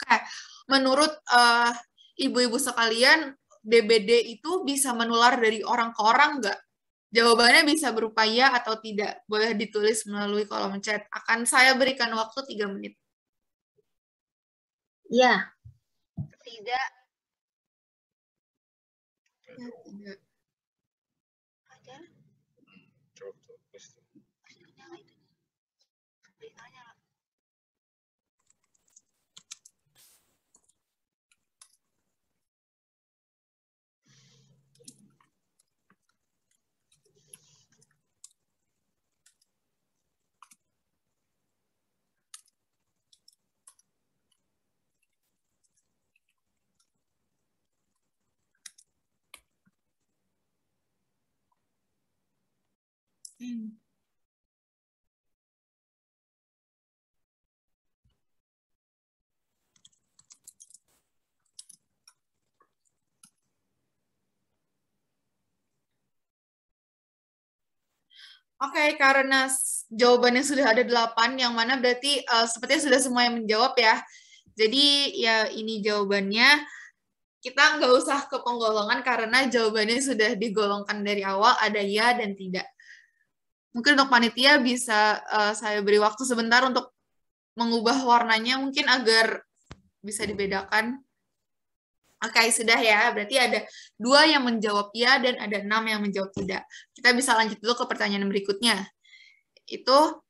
Oke, menurut eh, ibu-ibu sekalian, DBD itu bisa menular dari orang ke orang nggak? Jawabannya bisa berupa ya atau tidak. Boleh ditulis melalui kolom chat. Akan saya berikan waktu tiga menit.
Ya. Tidak
Oke, okay,
karena jawabannya sudah ada delapan, yang mana berarti uh, sepertinya sudah semua yang menjawab ya. Jadi ya ini jawabannya. Kita nggak usah ke penggolongan karena jawabannya sudah digolongkan dari awal ada ya dan tidak mungkin untuk panitia bisa uh, saya beri waktu sebentar untuk mengubah warnanya mungkin agar bisa dibedakan. Oke, okay, sudah ya. Berarti ada dua yang menjawab ya dan ada enam yang menjawab tidak. Kita bisa lanjut dulu ke pertanyaan berikutnya. Itu,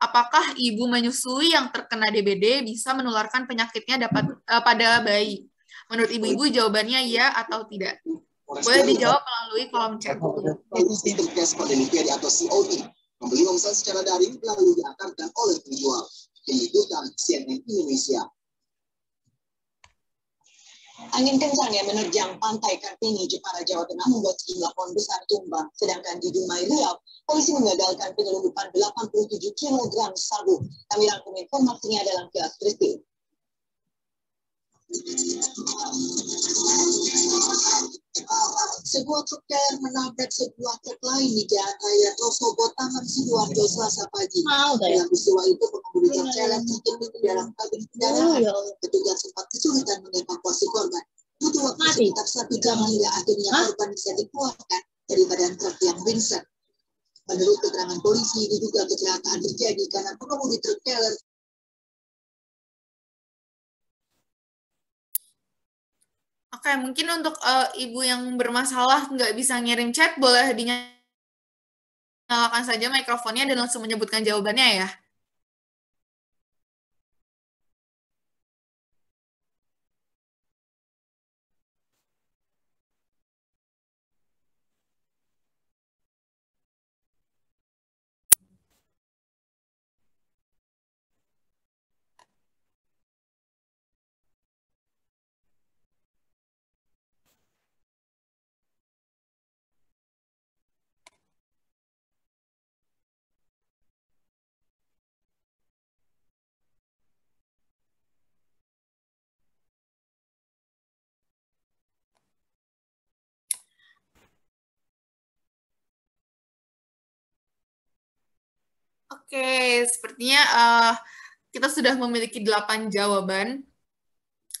apakah ibu menyusui yang terkena DBD bisa menularkan penyakitnya dapat uh, pada bayi? Menurut ibu-ibu jawabannya ya atau tidak? Boleh dijawab melalui kolom chat.
Edisi pada atau COD membeli omset secara daring lalu dan oleh penjual. Diliputan CNN Indonesia. Angin kencang yang menerjang pantai Kartini, Jepara, Jawa Tengah membuat sejumlah pohon besar tumbang. Sedangkan di Dumai Riau, polisi mengagalkan penyelundupan 87 kg sabu. Kami rangkum informasinya dalam kelas kritik. Sebuah truk TR menabrak sebuah truk lain di Jalan Raya Rosobo Botangan Sidoarjo Selasa pagi. Ya? Dalam peristiwa itu pengemudi truk jalan terjun di dalam kabin kendaraan. Oh, iya. Petugas sempat kesulitan mengevakuasi korban. Butuh waktu sekitar satu jam hingga akhirnya korban bisa dikeluarkan dari badan truk yang ringsek. Menurut keterangan
polisi, diduga kecelakaan terjadi karena pengemudi truk trailer Kayak mungkin untuk uh,
ibu yang bermasalah nggak bisa ngirim chat, boleh dinyalakan saja mikrofonnya dan langsung menyebutkan jawabannya ya. Oke, sepertinya uh, kita sudah memiliki delapan jawaban.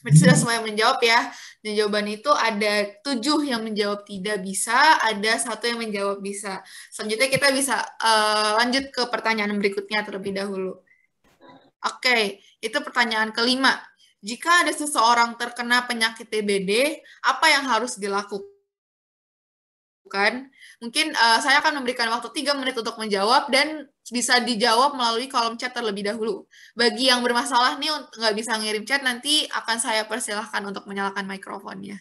Berarti sudah hmm. semua yang menjawab ya. Dan jawaban itu ada tujuh yang menjawab tidak bisa, ada satu yang menjawab bisa. Selanjutnya kita bisa uh, lanjut ke pertanyaan berikutnya terlebih dahulu. Oke, itu pertanyaan kelima. Jika ada seseorang terkena penyakit TBD, apa yang harus dilakukan? kan mungkin uh, saya akan memberikan waktu tiga menit untuk menjawab dan bisa dijawab melalui kolom chat terlebih dahulu. Bagi yang bermasalah nih nggak bisa ngirim chat nanti akan saya persilahkan untuk menyalakan mikrofonnya.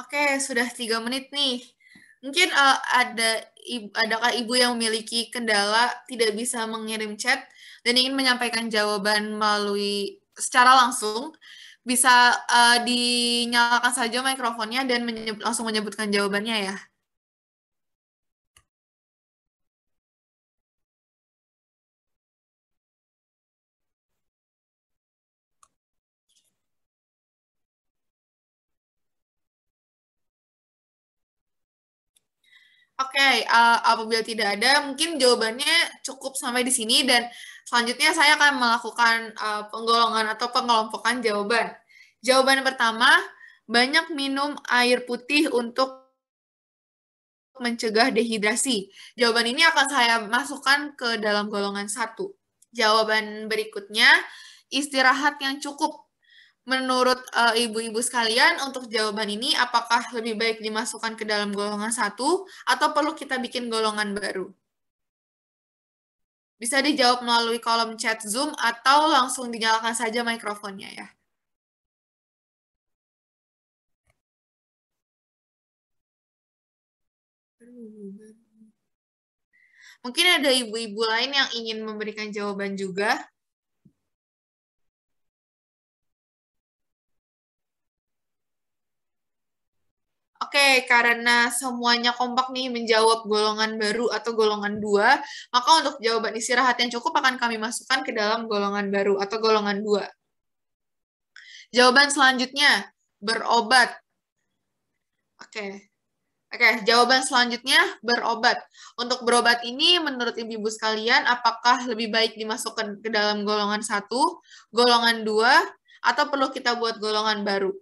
Oke, sudah tiga menit nih. Mungkin uh, ada ibu, adakah ibu yang memiliki kendala tidak bisa mengirim chat dan ingin menyampaikan jawaban melalui secara langsung, bisa uh, dinyalakan saja mikrofonnya dan menyebut, langsung menyebutkan jawabannya ya. Oke, okay, uh, eh, apabila tidak ada, mungkin jawabannya cukup sampai di sini dan selanjutnya saya akan melakukan uh, penggolongan atau pengelompokan jawaban. Jawaban pertama, banyak minum air putih untuk mencegah dehidrasi. Jawaban ini akan saya masukkan ke dalam golongan satu. Jawaban berikutnya, istirahat yang cukup menurut ibu eh, ibu-ibu sekalian untuk jawaban ini apakah lebih baik dimasukkan ke dalam golongan satu atau perlu kita bikin golongan baru? Bisa dijawab melalui kolom chat Zoom atau langsung dinyalakan
saja mikrofonnya ya. Mungkin ada ibu-ibu lain yang ingin memberikan jawaban juga.
okay, karena semuanya kompak nih menjawab golongan baru atau golongan dua, maka untuk jawaban istirahat yang cukup akan kami masukkan ke dalam golongan baru atau golongan dua. Jawaban selanjutnya, berobat. Oke. Okay. Oke, okay, jawaban selanjutnya berobat. Untuk berobat ini, menurut ibu-ibu sekalian, apakah lebih baik dimasukkan ke dalam golongan satu, golongan dua, atau perlu kita buat golongan baru?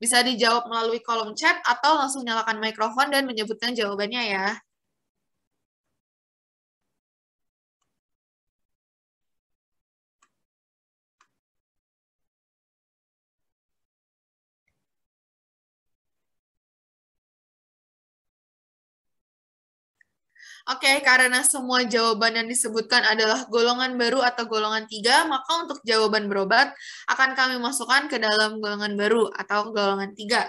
Bisa dijawab melalui kolom chat atau langsung nyalakan mikrofon dan menyebutkan jawabannya ya.
Oke, okay, karena semua jawaban yang disebutkan adalah golongan baru atau golongan tiga, maka untuk jawaban berobat akan kami masukkan ke dalam golongan baru atau golongan tiga.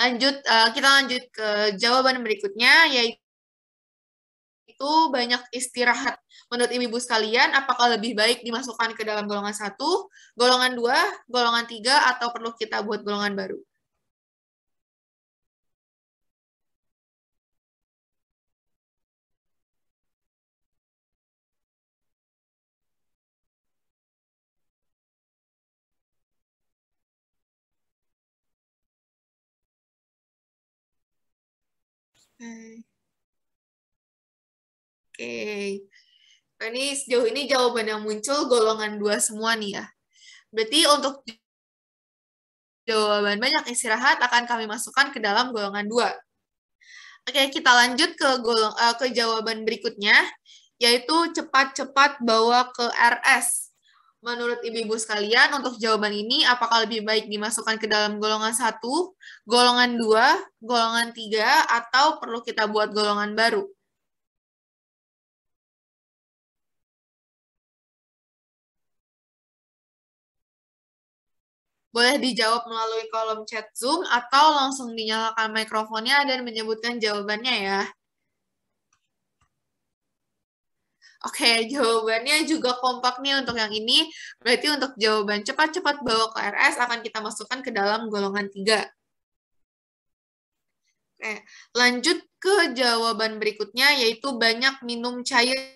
Lanjut, eh, kita lanjut ke jawaban berikutnya, yaitu banyak istirahat. Menurut ibu-ibu sekalian, apakah lebih baik dimasukkan ke dalam golongan satu, golongan dua, golongan tiga, atau perlu kita buat golongan baru? Oke. Okay. Nah, ini sejauh ini jawaban yang muncul golongan dua semua nih ya. Berarti untuk jawaban banyak istirahat akan kami masukkan ke dalam golongan dua. Oke, okay, kita lanjut ke golong uh, eh, ke jawaban berikutnya yaitu cepat-cepat bawa ke RS. Menurut ibu-ibu sekalian, untuk jawaban ini apakah lebih baik dimasukkan ke dalam golongan satu, golongan 2, golongan 3, atau perlu kita buat golongan baru? Boleh dijawab melalui kolom chat Zoom atau langsung dinyalakan mikrofonnya dan menyebutkan jawabannya ya. Oke, [laughs] jawabannya juga kompak nih untuk yang ini. Berarti untuk jawaban cepat-cepat bawa ke RS akan kita masukkan ke dalam golongan 3. Oke, lanjut ke jawaban berikutnya yaitu banyak minum cairan.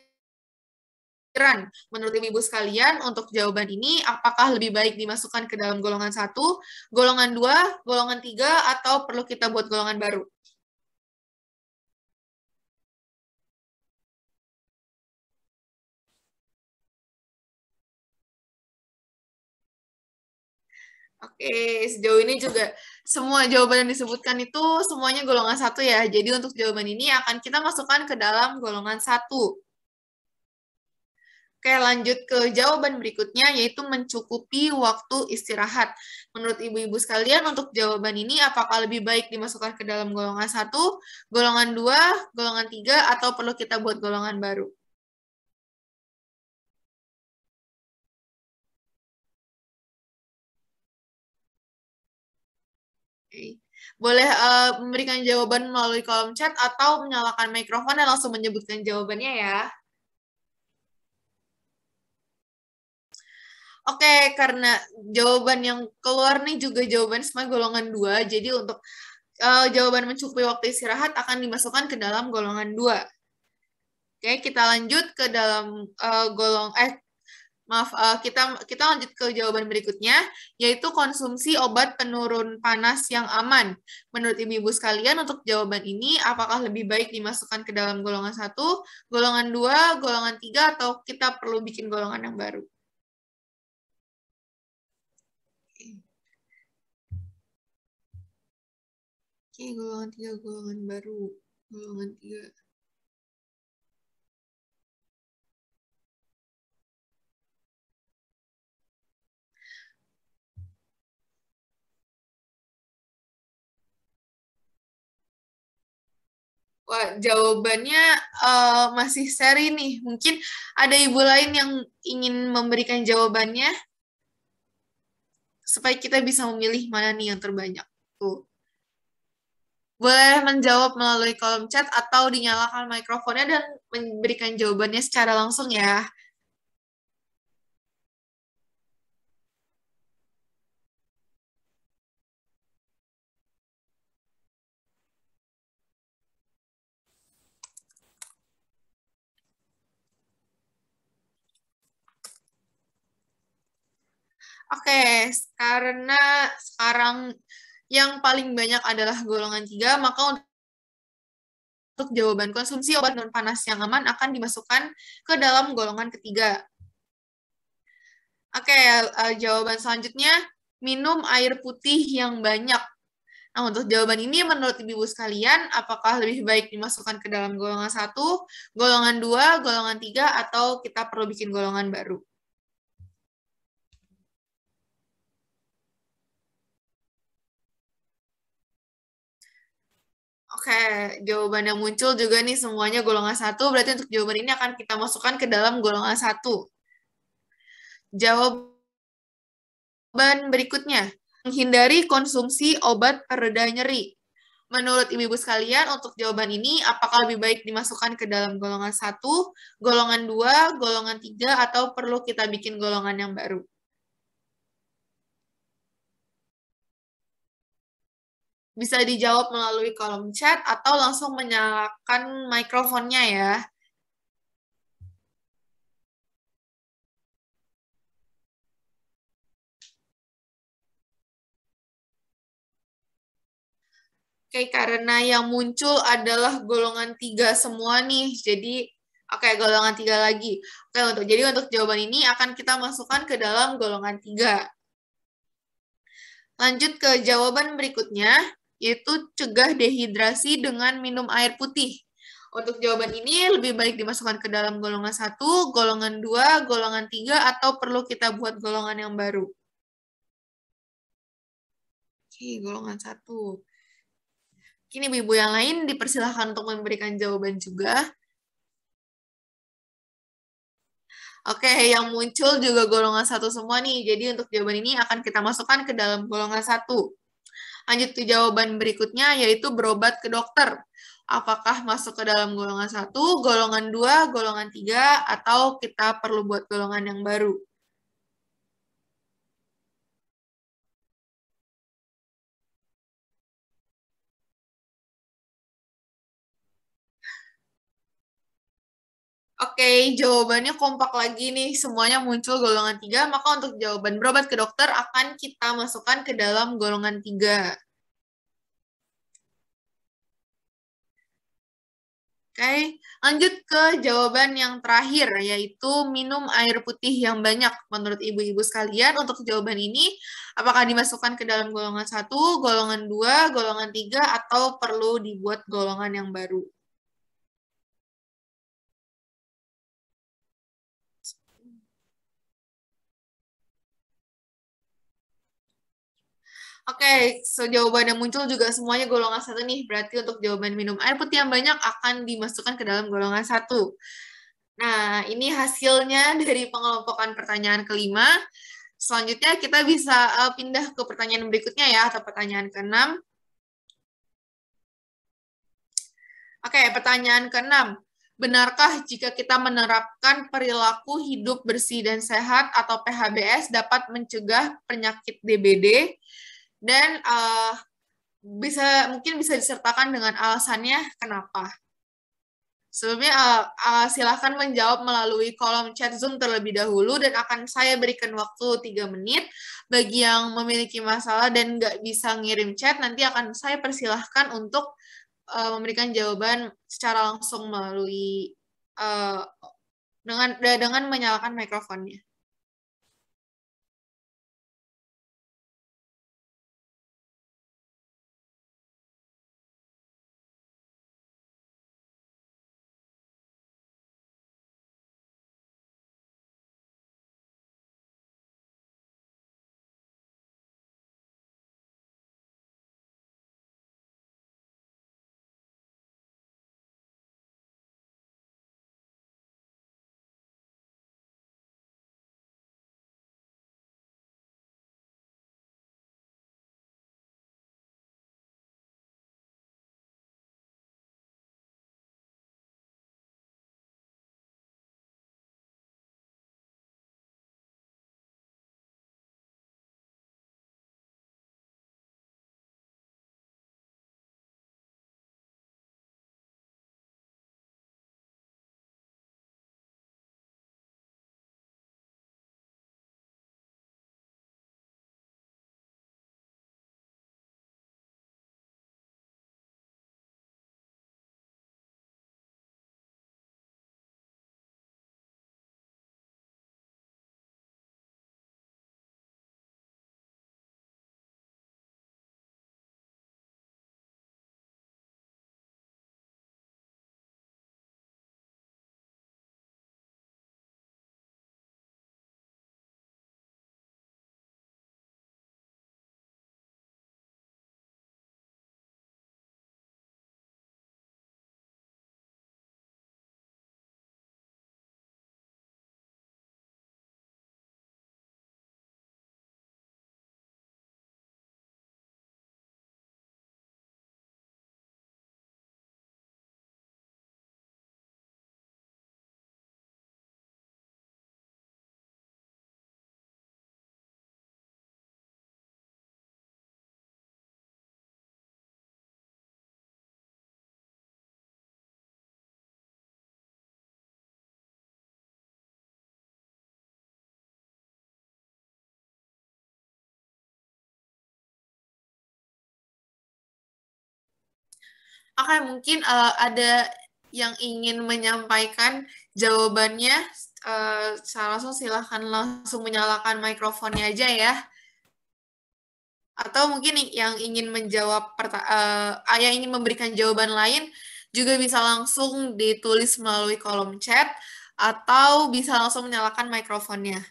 Menurut ibu sekalian, untuk jawaban ini apakah lebih baik dimasukkan ke dalam golongan satu, golongan 2, golongan 3, atau perlu kita buat golongan baru? Oke, sejauh ini juga semua jawaban yang disebutkan itu semuanya golongan satu ya. Jadi untuk jawaban ini akan kita masukkan ke dalam golongan satu. Oke, lanjut ke jawaban berikutnya yaitu mencukupi waktu istirahat. Menurut ibu-ibu sekalian untuk jawaban ini apakah lebih baik dimasukkan ke dalam golongan satu, golongan dua, golongan tiga, atau perlu kita
buat golongan baru?
boleh uh, memberikan jawaban melalui kolom chat atau menyalakan mikrofon dan langsung menyebutkan jawabannya ya. Oke, okay, karena jawaban yang keluar nih juga jawaban semua golongan dua, jadi untuk uh, jawaban mencukupi waktu istirahat akan dimasukkan ke dalam golongan dua. Oke, okay, kita lanjut ke dalam uh, golong eh maaf eh, kita kita lanjut ke jawaban berikutnya yaitu konsumsi obat penurun panas yang aman. Menurut ibu-ibu sekalian untuk jawaban ini apakah lebih baik dimasukkan ke dalam golongan satu, golongan dua, golongan tiga atau kita perlu bikin golongan yang baru?
Oke, golongan tiga golongan baru, golongan tiga
Wah, jawabannya uh, masih seri nih. Mungkin ada ibu lain yang ingin memberikan jawabannya supaya kita bisa memilih mana nih yang terbanyak. Tuh. Boleh menjawab melalui kolom chat atau dinyalakan mikrofonnya dan memberikan jawabannya secara langsung ya. Oke, karena sekarang yang paling banyak adalah golongan 3, maka untuk jawaban konsumsi obat non panas yang aman akan dimasukkan ke dalam golongan ketiga. Oke, eh, jawaban selanjutnya minum air putih yang banyak. Nah, untuk jawaban ini menurut Ibu sekalian, apakah lebih baik dimasukkan ke dalam golongan 1, golongan 2, golongan 3, atau kita perlu bikin golongan baru? kayak jawaban yang muncul juga nih semuanya golongan satu, berarti untuk jawaban ini akan kita masukkan ke dalam golongan satu. Jawaban berikutnya, menghindari konsumsi obat pereda nyeri. Menurut ibu-ibu sekalian, untuk jawaban ini, apakah lebih baik dimasukkan ke dalam golongan satu, golongan dua, golongan tiga, atau perlu kita bikin golongan yang baru? bisa dijawab melalui kolom chat atau langsung menyalakan mikrofonnya ya. Oke, karena yang muncul adalah golongan tiga semua nih, jadi oke okay, golongan tiga lagi. Oke untuk jadi untuk jawaban ini akan kita masukkan ke dalam golongan tiga. Lanjut ke jawaban berikutnya yaitu cegah dehidrasi dengan minum air putih. Untuk jawaban ini lebih baik dimasukkan ke dalam golongan 1, golongan 2, golongan 3, atau perlu kita buat golongan yang baru. Oke, golongan 1. Kini ibu-ibu yang lain dipersilahkan untuk memberikan jawaban juga. Oke, yang muncul juga golongan satu semua nih. Jadi untuk jawaban ini akan kita masukkan ke dalam golongan satu. Lanjut ke jawaban berikutnya, yaitu berobat ke dokter. Apakah masuk ke dalam golongan satu, golongan dua, golongan tiga atau kita perlu buat golongan yang baru? Oke, jawabannya kompak lagi nih. Semuanya muncul golongan tiga, maka untuk jawaban berobat ke dokter akan kita masukkan ke dalam golongan tiga. Oke, lanjut ke jawaban yang terakhir, yaitu minum air putih yang banyak. Menurut ibu-ibu sekalian, untuk jawaban ini, apakah dimasukkan ke dalam golongan satu, golongan dua, golongan tiga, atau perlu dibuat golongan yang baru?
Oke, okay, so jawaban yang muncul juga
semuanya golongan satu nih. Berarti untuk jawaban minum air putih yang banyak akan dimasukkan ke dalam golongan satu. Nah, ini hasilnya dari pengelompokan pertanyaan kelima. Selanjutnya kita bisa uh, pindah ke pertanyaan berikutnya ya, atau pertanyaan keenam. Oke, okay, pertanyaan keenam. Benarkah jika kita menerapkan perilaku hidup bersih dan sehat atau PHBS dapat mencegah penyakit DBD? dan uh, bisa mungkin bisa disertakan dengan alasannya kenapa. Sebelumnya uh, uh, silahkan menjawab melalui kolom chat Zoom terlebih dahulu dan akan saya berikan waktu 3 menit bagi yang memiliki masalah dan nggak bisa ngirim chat nanti akan saya persilahkan untuk uh, memberikan jawaban secara langsung melalui uh, dengan dengan menyalakan mikrofonnya. Oke, okay, mungkin uh, ada yang ingin menyampaikan jawabannya, uh, eh, saya langsung silahkan langsung menyalakan mikrofonnya aja ya. Atau mungkin yang ingin menjawab, uh, yang ingin memberikan jawaban lain, juga bisa langsung ditulis melalui kolom chat, atau bisa langsung menyalakan mikrofonnya.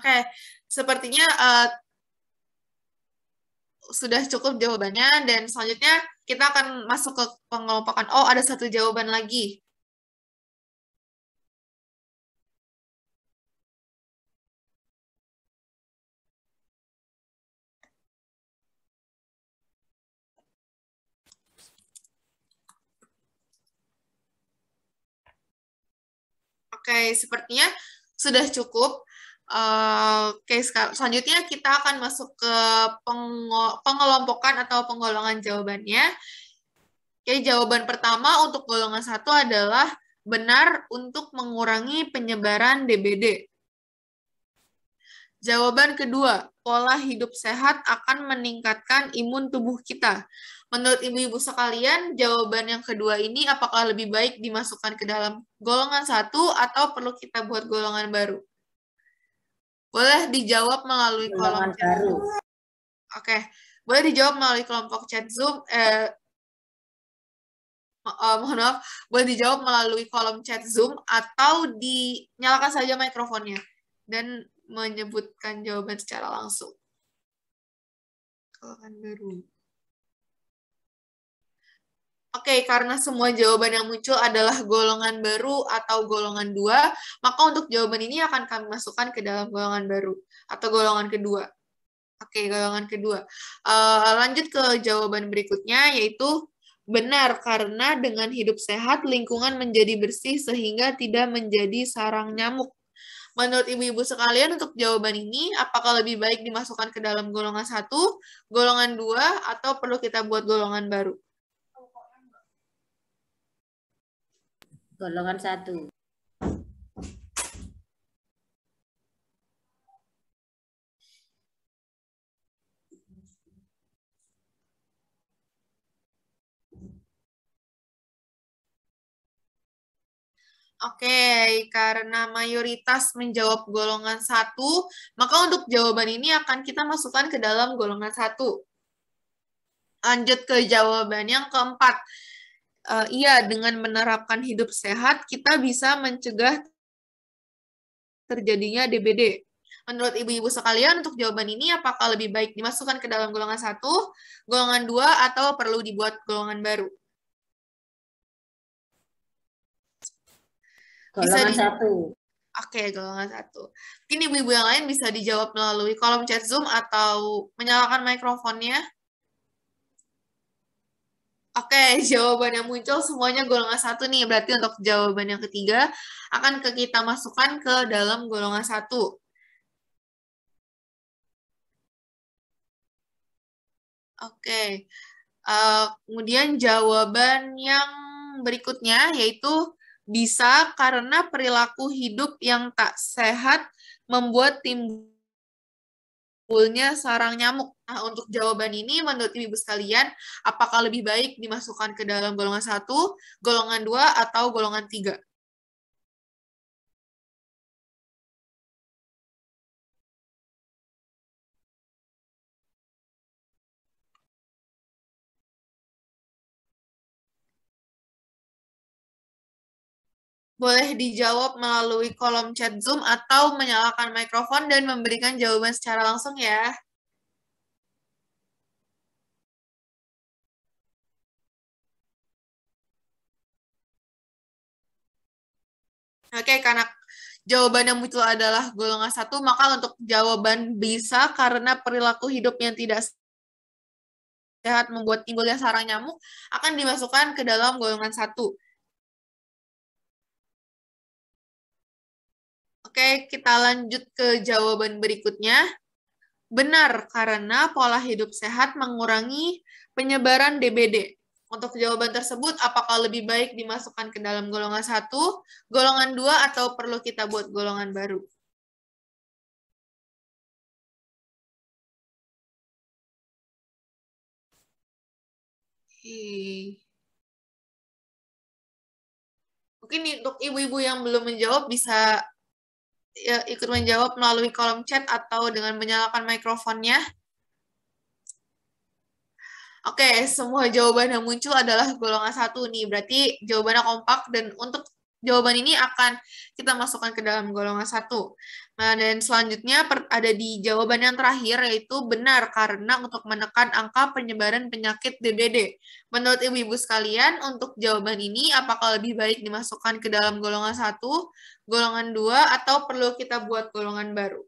Oke, okay. sepertinya uh, sudah cukup jawabannya dan selanjutnya kita akan masuk ke pengelompokan. Oh, ada satu jawaban lagi. Oke, sepertinya sudah cukup. Oke, eh, okay, selanjutnya kita akan masuk ke pengelompokan atau penggolongan jawabannya. Oke, okay, jawaban pertama untuk golongan satu adalah benar untuk mengurangi penyebaran DBD. Jawaban kedua, pola hidup sehat akan meningkatkan imun tubuh kita. Menurut ibu-ibu sekalian, jawaban yang kedua ini apakah lebih baik dimasukkan ke dalam golongan satu atau perlu kita buat golongan baru? Boleh dijawab melalui kolom chat. zoom, Oke, boleh dijawab melalui kelompok chat Zoom. Eh, uh, mohon maaf, boleh dijawab melalui kolom chat Zoom atau dinyalakan saja mikrofonnya dan menyebutkan jawaban secara langsung.
Kalau kan baru.
Oke, okay, karena semua jawaban yang muncul adalah golongan baru atau golongan dua, maka untuk jawaban ini akan kami masukkan ke dalam golongan baru atau golongan kedua. Oke, okay, golongan kedua. Uh, lanjut ke jawaban berikutnya, yaitu benar karena dengan hidup sehat lingkungan menjadi bersih sehingga tidak menjadi sarang nyamuk. Menurut ibu-ibu sekalian untuk jawaban ini, apakah lebih baik dimasukkan ke dalam golongan satu, golongan dua, atau perlu kita buat golongan baru? golongan satu. Oke, karena mayoritas menjawab golongan satu, maka untuk jawaban ini akan kita masukkan ke dalam golongan satu. Lanjut ke jawaban yang keempat uh, iya dengan menerapkan hidup sehat kita bisa mencegah terjadinya DBD. Menurut ibu-ibu sekalian untuk jawaban ini apakah lebih baik dimasukkan ke dalam golongan satu, golongan dua, atau perlu dibuat golongan baru?
Golongan bisa satu.
Oke, okay, golongan satu. Mungkin ibu-ibu yang lain bisa dijawab melalui kolom chat Zoom atau menyalakan mikrofonnya. Oke, [laughs] jawaban yang muncul semuanya golongan satu nih. Berarti untuk jawaban yang ketiga akan ke kita masukkan ke dalam golongan satu.
Oke.
Uh, kemudian jawaban yang berikutnya yaitu bisa karena perilaku hidup yang tak sehat membuat timbul timbulnya sarang nyamuk. Nah, untuk jawaban ini menurut ibu sekalian, apakah lebih baik dimasukkan ke dalam golongan satu, golongan dua, atau
golongan tiga?
boleh dijawab melalui kolom chat Zoom atau menyalakan mikrofon dan memberikan jawaban secara langsung ya. Oke, karena jawaban yang muncul adalah golongan satu, maka untuk jawaban bisa karena perilaku hidup yang tidak sehat membuat timbulnya sarang nyamuk akan dimasukkan ke dalam golongan satu. Oke, kita lanjut ke jawaban berikutnya. Benar, karena pola hidup sehat mengurangi penyebaran DBD. Untuk jawaban tersebut, apakah lebih baik dimasukkan ke dalam golongan 1, golongan 2, atau perlu kita buat golongan baru?
Oke.
Mungkin untuk ibu-ibu yang belum menjawab bisa ya, ikut menjawab melalui kolom chat atau dengan menyalakan mikrofonnya. Oke, semua jawaban yang muncul adalah golongan satu nih. Berarti jawabannya kompak dan untuk Jawaban ini akan kita masukkan ke dalam golongan satu. Nah, dan selanjutnya ada di jawaban yang terakhir yaitu benar karena untuk menekan angka penyebaran penyakit DBD. Menurut ibu-ibu sekalian, untuk jawaban ini apakah lebih baik dimasukkan ke dalam golongan satu, golongan dua, atau perlu kita buat golongan baru?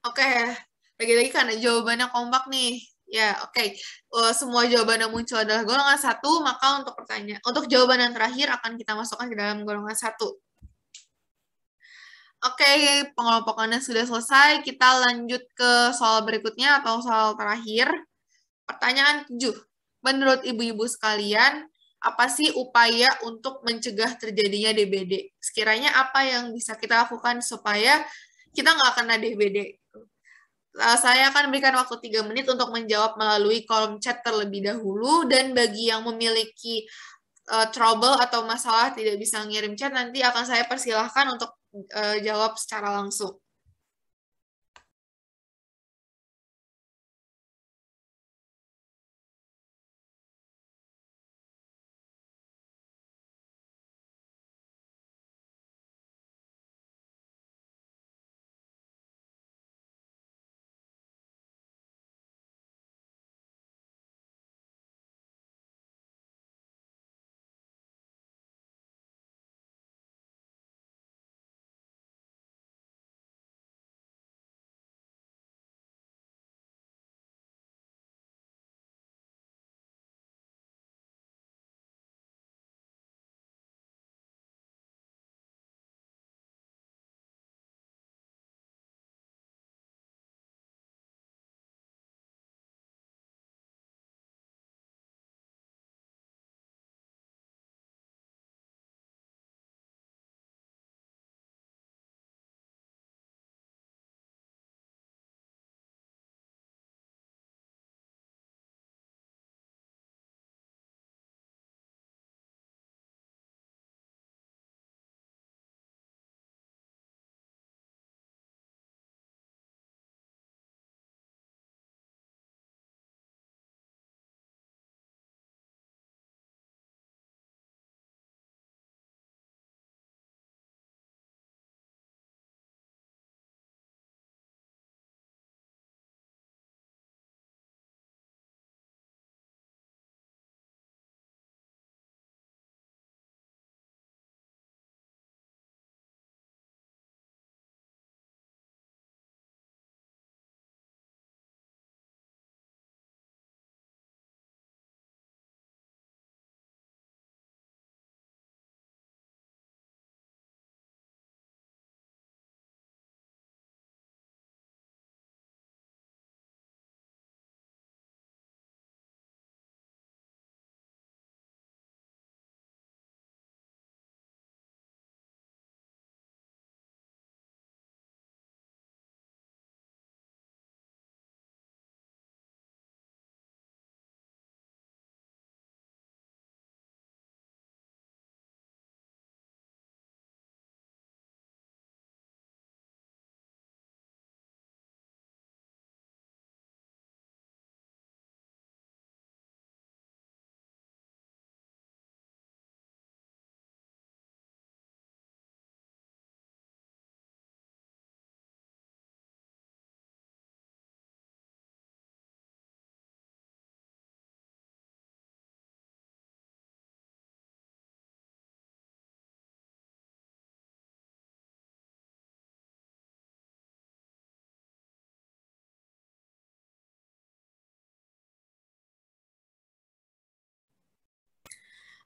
Oke, okay. lagi-lagi karena jawabannya kompak nih. Ya, oke. Okay. Uh, eh, semua jawaban yang muncul adalah golongan satu, maka untuk pertanyaan, untuk jawaban yang terakhir akan kita masukkan ke dalam golongan satu. Oke, okay, pengelompokannya sudah selesai. Kita lanjut ke soal berikutnya atau soal terakhir. Pertanyaan 7. Menurut ibu-ibu sekalian, apa sih upaya untuk mencegah terjadinya DBD? Sekiranya apa yang bisa kita lakukan supaya kita nggak kena DBD? Eh, saya akan berikan waktu tiga menit untuk menjawab melalui kolom chat terlebih dahulu dan bagi yang memiliki uh, trouble atau masalah tidak bisa ngirim chat nanti akan saya persilahkan untuk uh, jawab secara langsung.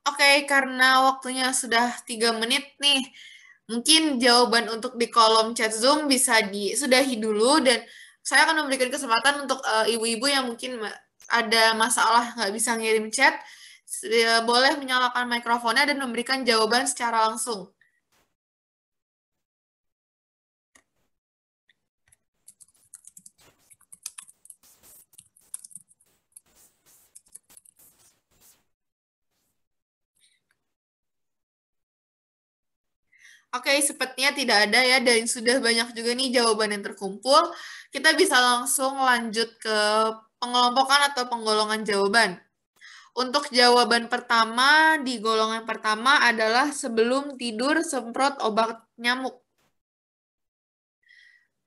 Oke, okay, karena waktunya sudah tiga menit nih, mungkin jawaban untuk di kolom chat Zoom bisa disudahi dulu dan saya akan memberikan kesempatan untuk eh, ibu-ibu uh, yang mungkin ada masalah nggak bisa ngirim chat, eh, boleh menyalakan mikrofonnya dan memberikan jawaban secara langsung. Oke, okay, sepertinya tidak ada ya, dan sudah banyak juga nih jawaban yang terkumpul. Kita bisa langsung lanjut ke pengelompokan atau penggolongan jawaban. Untuk jawaban pertama, di golongan pertama adalah sebelum tidur semprot obat nyamuk.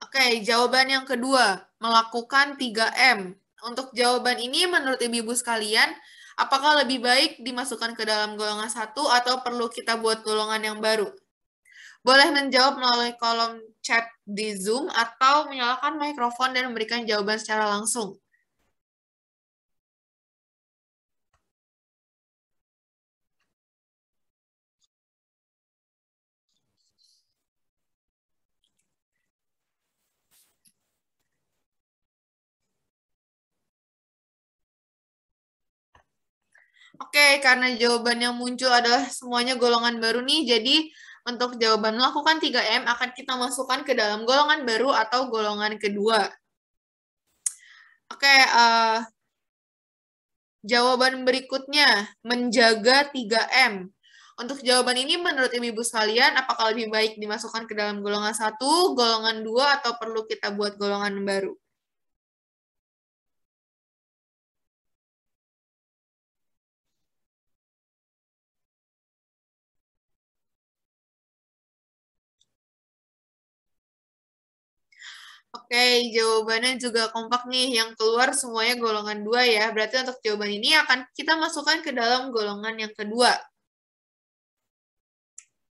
Oke, jawaban yang kedua, melakukan 3M. Untuk jawaban ini, menurut ibu-ibu sekalian, apakah lebih baik dimasukkan ke dalam golongan satu atau perlu kita buat golongan yang baru? Boleh menjawab melalui kolom chat di Zoom atau menyalakan mikrofon dan memberikan jawaban secara langsung. Oke, okay, karena jawaban yang muncul adalah semuanya golongan baru nih, jadi untuk jawaban melakukan 3M akan kita masukkan ke dalam golongan baru atau golongan kedua. Oke, uh, jawaban berikutnya, menjaga 3M. Untuk jawaban ini, menurut ibu-ibu sekalian, apakah lebih baik dimasukkan ke dalam golongan satu, golongan dua, atau perlu kita buat golongan baru? Oke, okay, jawabannya juga kompak nih. Yang keluar semuanya golongan dua ya. Berarti untuk jawaban ini akan kita masukkan ke dalam golongan yang kedua.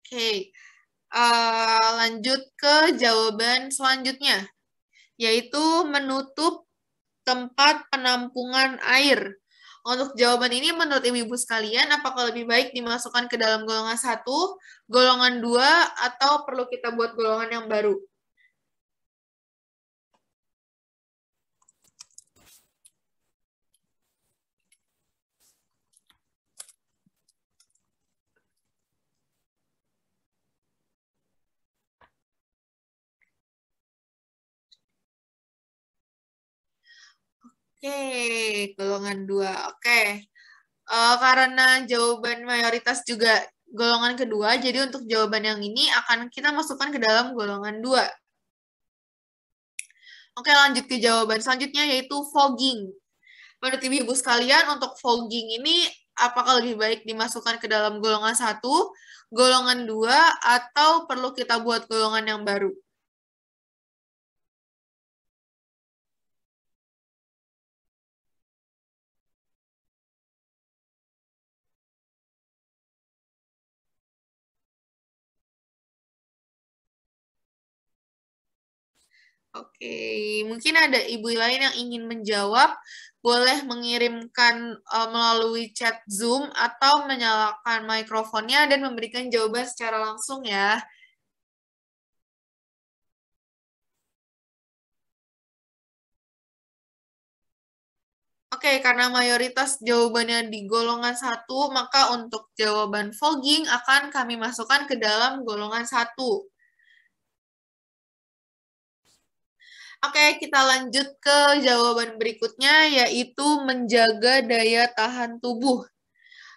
Oke, okay. uh, eh, lanjut ke jawaban selanjutnya, yaitu menutup tempat penampungan air. Untuk jawaban ini menurut ibu-ibu sekalian, apakah lebih baik dimasukkan ke dalam golongan satu, golongan dua, atau perlu kita buat golongan yang baru? okay, golongan dua. Oke, okay. uh, eh, karena jawaban mayoritas juga golongan kedua, jadi untuk jawaban yang ini akan kita masukkan ke dalam golongan dua. Oke, lanjut ke jawaban selanjutnya yaitu fogging. Menurut ibu-ibu sekalian, untuk fogging ini apakah lebih baik dimasukkan ke dalam golongan satu, golongan dua, atau perlu kita buat golongan yang baru? Oke, mungkin ada ibu lain yang ingin menjawab, boleh mengirimkan uh, melalui chat Zoom atau menyalakan mikrofonnya dan memberikan jawaban secara langsung ya. Oke, karena mayoritas jawabannya di golongan satu, maka untuk jawaban fogging akan kami masukkan ke dalam golongan satu. Oke, kita lanjut ke jawaban berikutnya, yaitu menjaga daya tahan tubuh.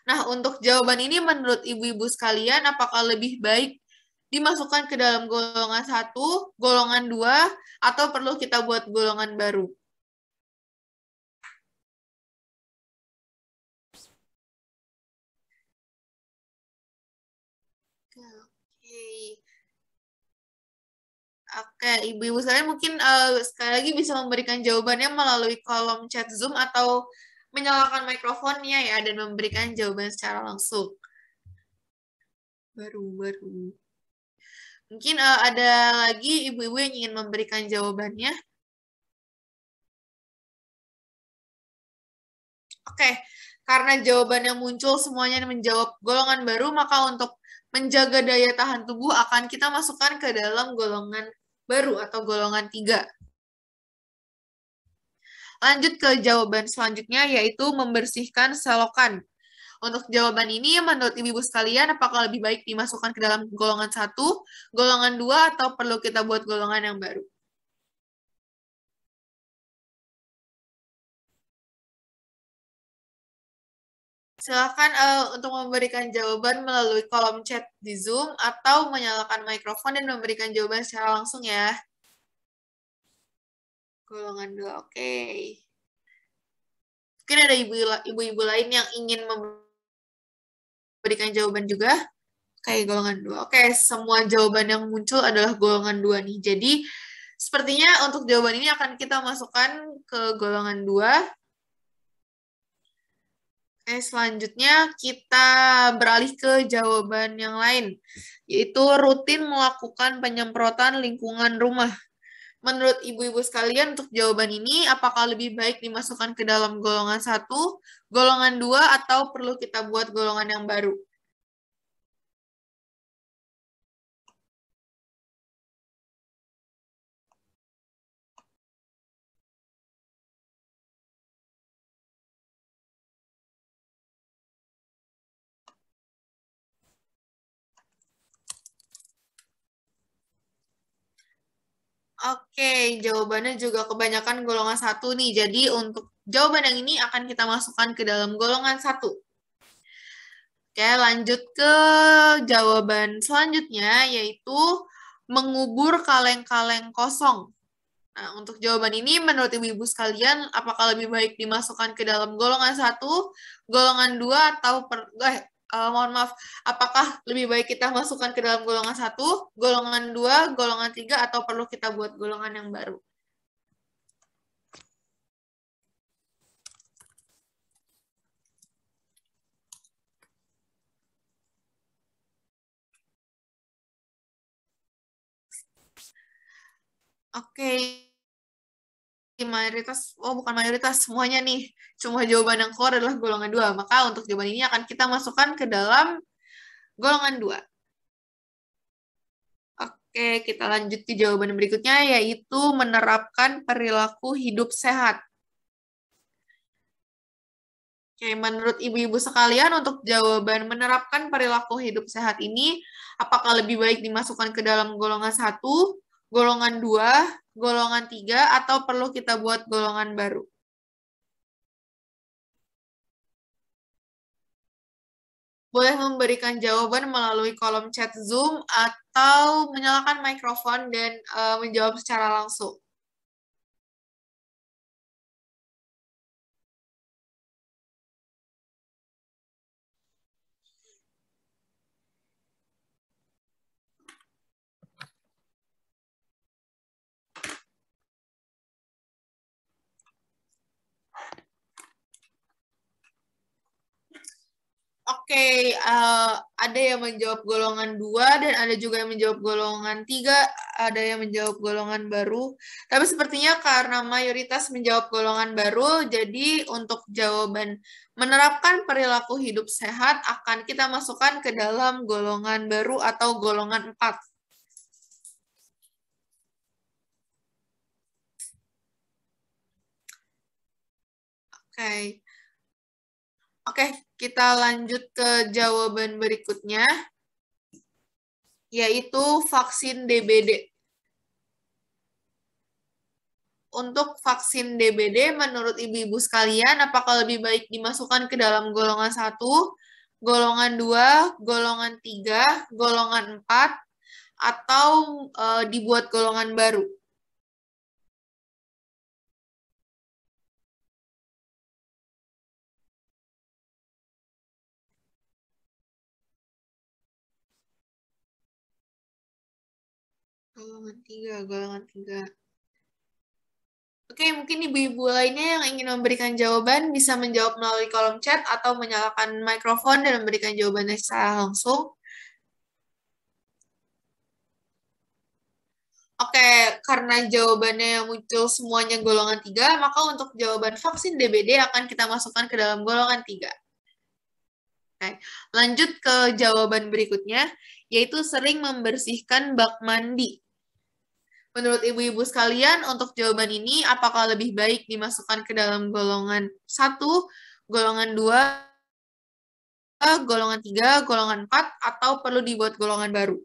Nah, untuk jawaban ini menurut ibu-ibu sekalian, apakah lebih baik dimasukkan ke dalam golongan satu, golongan dua, atau perlu kita buat golongan baru? Oke, ibu-ibu saya mungkin uh, sekali lagi bisa memberikan jawabannya melalui kolom chat Zoom atau menyalakan mikrofonnya ya dan memberikan jawaban secara langsung. Baru-baru. Mungkin uh, ada lagi ibu-ibu yang ingin memberikan jawabannya. Oke, karena jawabannya muncul semuanya menjawab golongan baru, maka untuk menjaga daya tahan tubuh akan kita masukkan ke dalam golongan baru atau golongan tiga. Lanjut ke jawaban selanjutnya, yaitu membersihkan selokan. Untuk jawaban ini, menurut ibu-ibu sekalian, apakah lebih baik dimasukkan ke dalam golongan satu, golongan dua, atau perlu kita buat golongan yang baru?
silakan uh, untuk
memberikan jawaban melalui kolom chat di Zoom atau menyalakan mikrofon dan memberikan jawaban secara langsung ya. Golongan 2, oke. Okay. Mungkin ada ibu-ibu lain yang ingin memberikan jawaban juga. kayak golongan 2. Oke, okay, semua jawaban yang muncul adalah golongan 2 nih. Jadi, sepertinya untuk jawaban ini akan kita masukkan ke golongan 2 Oke, eh, selanjutnya kita beralih ke jawaban yang lain, yaitu rutin melakukan penyemprotan lingkungan rumah. Menurut ibu-ibu sekalian untuk jawaban ini, apakah lebih baik dimasukkan ke dalam golongan satu, golongan dua, atau perlu kita buat golongan yang baru? Oke, jawabannya juga kebanyakan golongan satu nih. Jadi untuk jawaban yang ini akan kita masukkan ke dalam golongan satu. Oke, lanjut ke jawaban selanjutnya, yaitu mengubur kaleng-kaleng kosong. Nah, untuk jawaban ini, menurut ibu-ibu sekalian, apakah lebih baik dimasukkan ke dalam golongan satu, golongan dua, atau per, eh, uh, mohon maaf, apakah lebih baik kita masukkan ke dalam golongan satu, golongan dua, golongan tiga, atau perlu kita buat golongan yang baru? Oke, mayoritas, oh bukan mayoritas, semuanya nih, semua jawaban yang keluar adalah golongan dua. Maka untuk jawaban ini akan kita masukkan ke dalam golongan dua. Oke, kita lanjut ke jawaban berikutnya, yaitu menerapkan perilaku hidup sehat. Oke, menurut ibu-ibu sekalian untuk jawaban menerapkan perilaku hidup sehat ini, apakah lebih baik dimasukkan ke dalam golongan satu golongan 2, golongan 3, atau perlu kita buat golongan baru? Boleh memberikan jawaban melalui kolom chat Zoom atau menyalakan mikrofon dan uh, menjawab secara langsung. okay, uh, eh, ada yang menjawab golongan dua dan ada juga yang menjawab golongan tiga, ada yang menjawab golongan baru. Tapi sepertinya karena mayoritas menjawab golongan baru, jadi untuk jawaban menerapkan perilaku hidup sehat akan kita masukkan ke dalam golongan baru atau golongan empat. Oke. Oke, kita lanjut ke jawaban berikutnya, yaitu vaksin DBD. Untuk vaksin DBD, menurut ibu-ibu sekalian, apakah lebih baik dimasukkan ke dalam golongan 1, golongan 2, golongan 3, golongan 4, atau e, dibuat golongan baru? Golongan tiga, golongan tiga. Oke, mungkin ibu-ibu lainnya yang ingin memberikan jawaban bisa menjawab melalui kolom chat atau menyalakan mikrofon dan memberikan jawabannya secara langsung. Oke, karena jawabannya yang muncul semuanya golongan tiga, maka untuk jawaban vaksin DBD akan kita masukkan ke dalam golongan tiga. Oke, lanjut ke jawaban berikutnya, yaitu sering membersihkan bak mandi. Menurut ibu-ibu sekalian, untuk jawaban ini apakah lebih baik dimasukkan ke dalam golongan satu, golongan dua, golongan tiga, golongan empat, atau perlu dibuat golongan baru?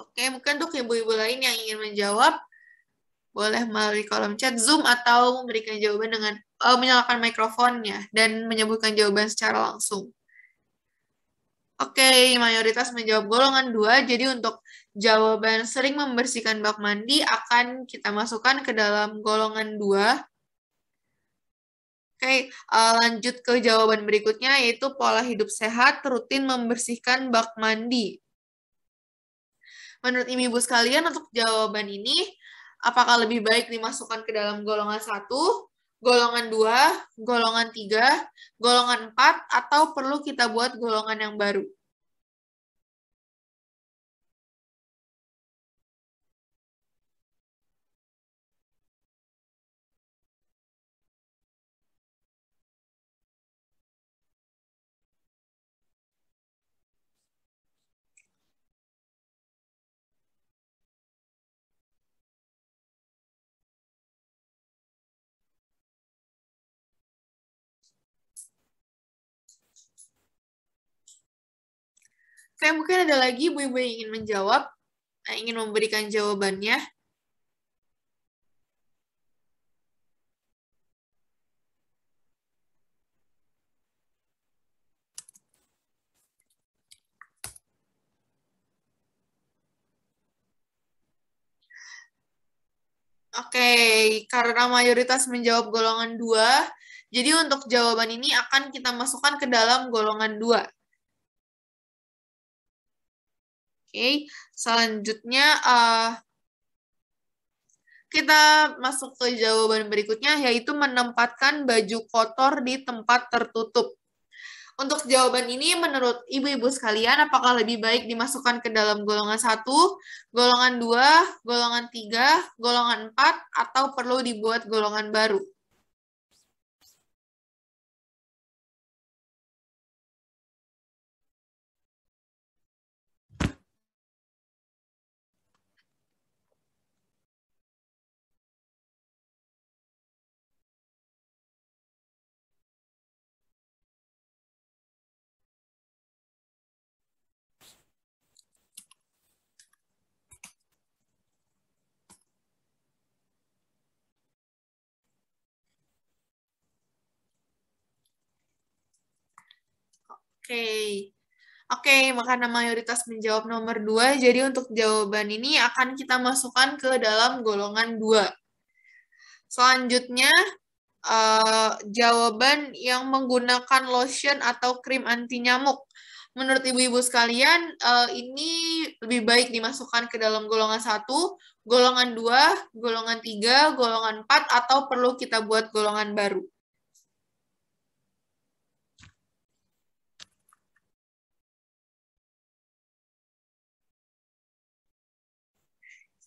Oke, mungkin untuk ibu-ibu lain yang ingin menjawab, boleh melalui kolom chat Zoom atau memberikan jawaban dengan uh, menyalakan mikrofonnya dan menyebutkan jawaban secara langsung. Oke, okay, mayoritas menjawab golongan dua. Jadi untuk jawaban sering membersihkan bak mandi akan kita masukkan ke dalam golongan dua. Oke, okay, uh, eh, lanjut ke jawaban berikutnya yaitu pola hidup sehat rutin membersihkan bak mandi. Menurut ibu-ibu sekalian untuk jawaban ini apakah lebih baik dimasukkan ke dalam golongan satu, golongan dua, golongan tiga, golongan empat, atau perlu kita buat golongan yang baru. Saya mungkin ada lagi ibu-ibu yang ingin menjawab, eh, ingin memberikan jawabannya. Oke, okay, karena mayoritas menjawab golongan 2, jadi untuk jawaban ini akan kita masukkan ke dalam golongan 2. okay. selanjutnya uh, kita masuk ke jawaban berikutnya yaitu menempatkan baju kotor di tempat tertutup. Untuk jawaban ini menurut ibu-ibu sekalian apakah lebih baik dimasukkan ke dalam golongan 1, golongan 2, golongan 3, golongan 4 atau perlu dibuat golongan baru? okay. Oke, maka makanan mayoritas menjawab nomor dua, Jadi untuk jawaban ini akan kita masukkan ke dalam golongan dua. Selanjutnya, uh, jawaban yang menggunakan lotion atau krim anti nyamuk. Menurut ibu-ibu sekalian, uh, ini lebih baik dimasukkan ke dalam golongan satu, golongan dua, golongan tiga, golongan empat, atau perlu kita buat golongan baru.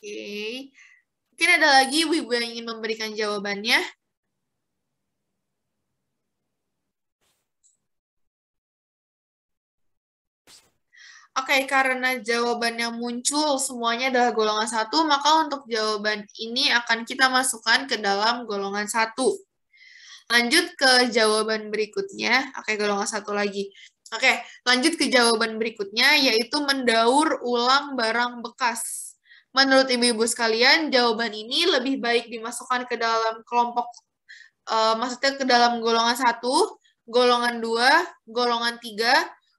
okay. mungkin ada lagi
ibu-ibu yang ingin memberikan jawabannya Oke, okay, karena jawabannya muncul semuanya adalah golongan satu, maka untuk jawaban ini akan kita masukkan ke dalam golongan satu. Lanjut ke jawaban berikutnya. Oke, okay, golongan satu lagi. Oke, okay, lanjut ke jawaban berikutnya, yaitu mendaur ulang barang bekas. Menurut ibu-ibu sekalian, jawaban ini lebih baik dimasukkan ke dalam kelompok, uh, maksudnya ke dalam golongan satu, golongan dua, golongan tiga,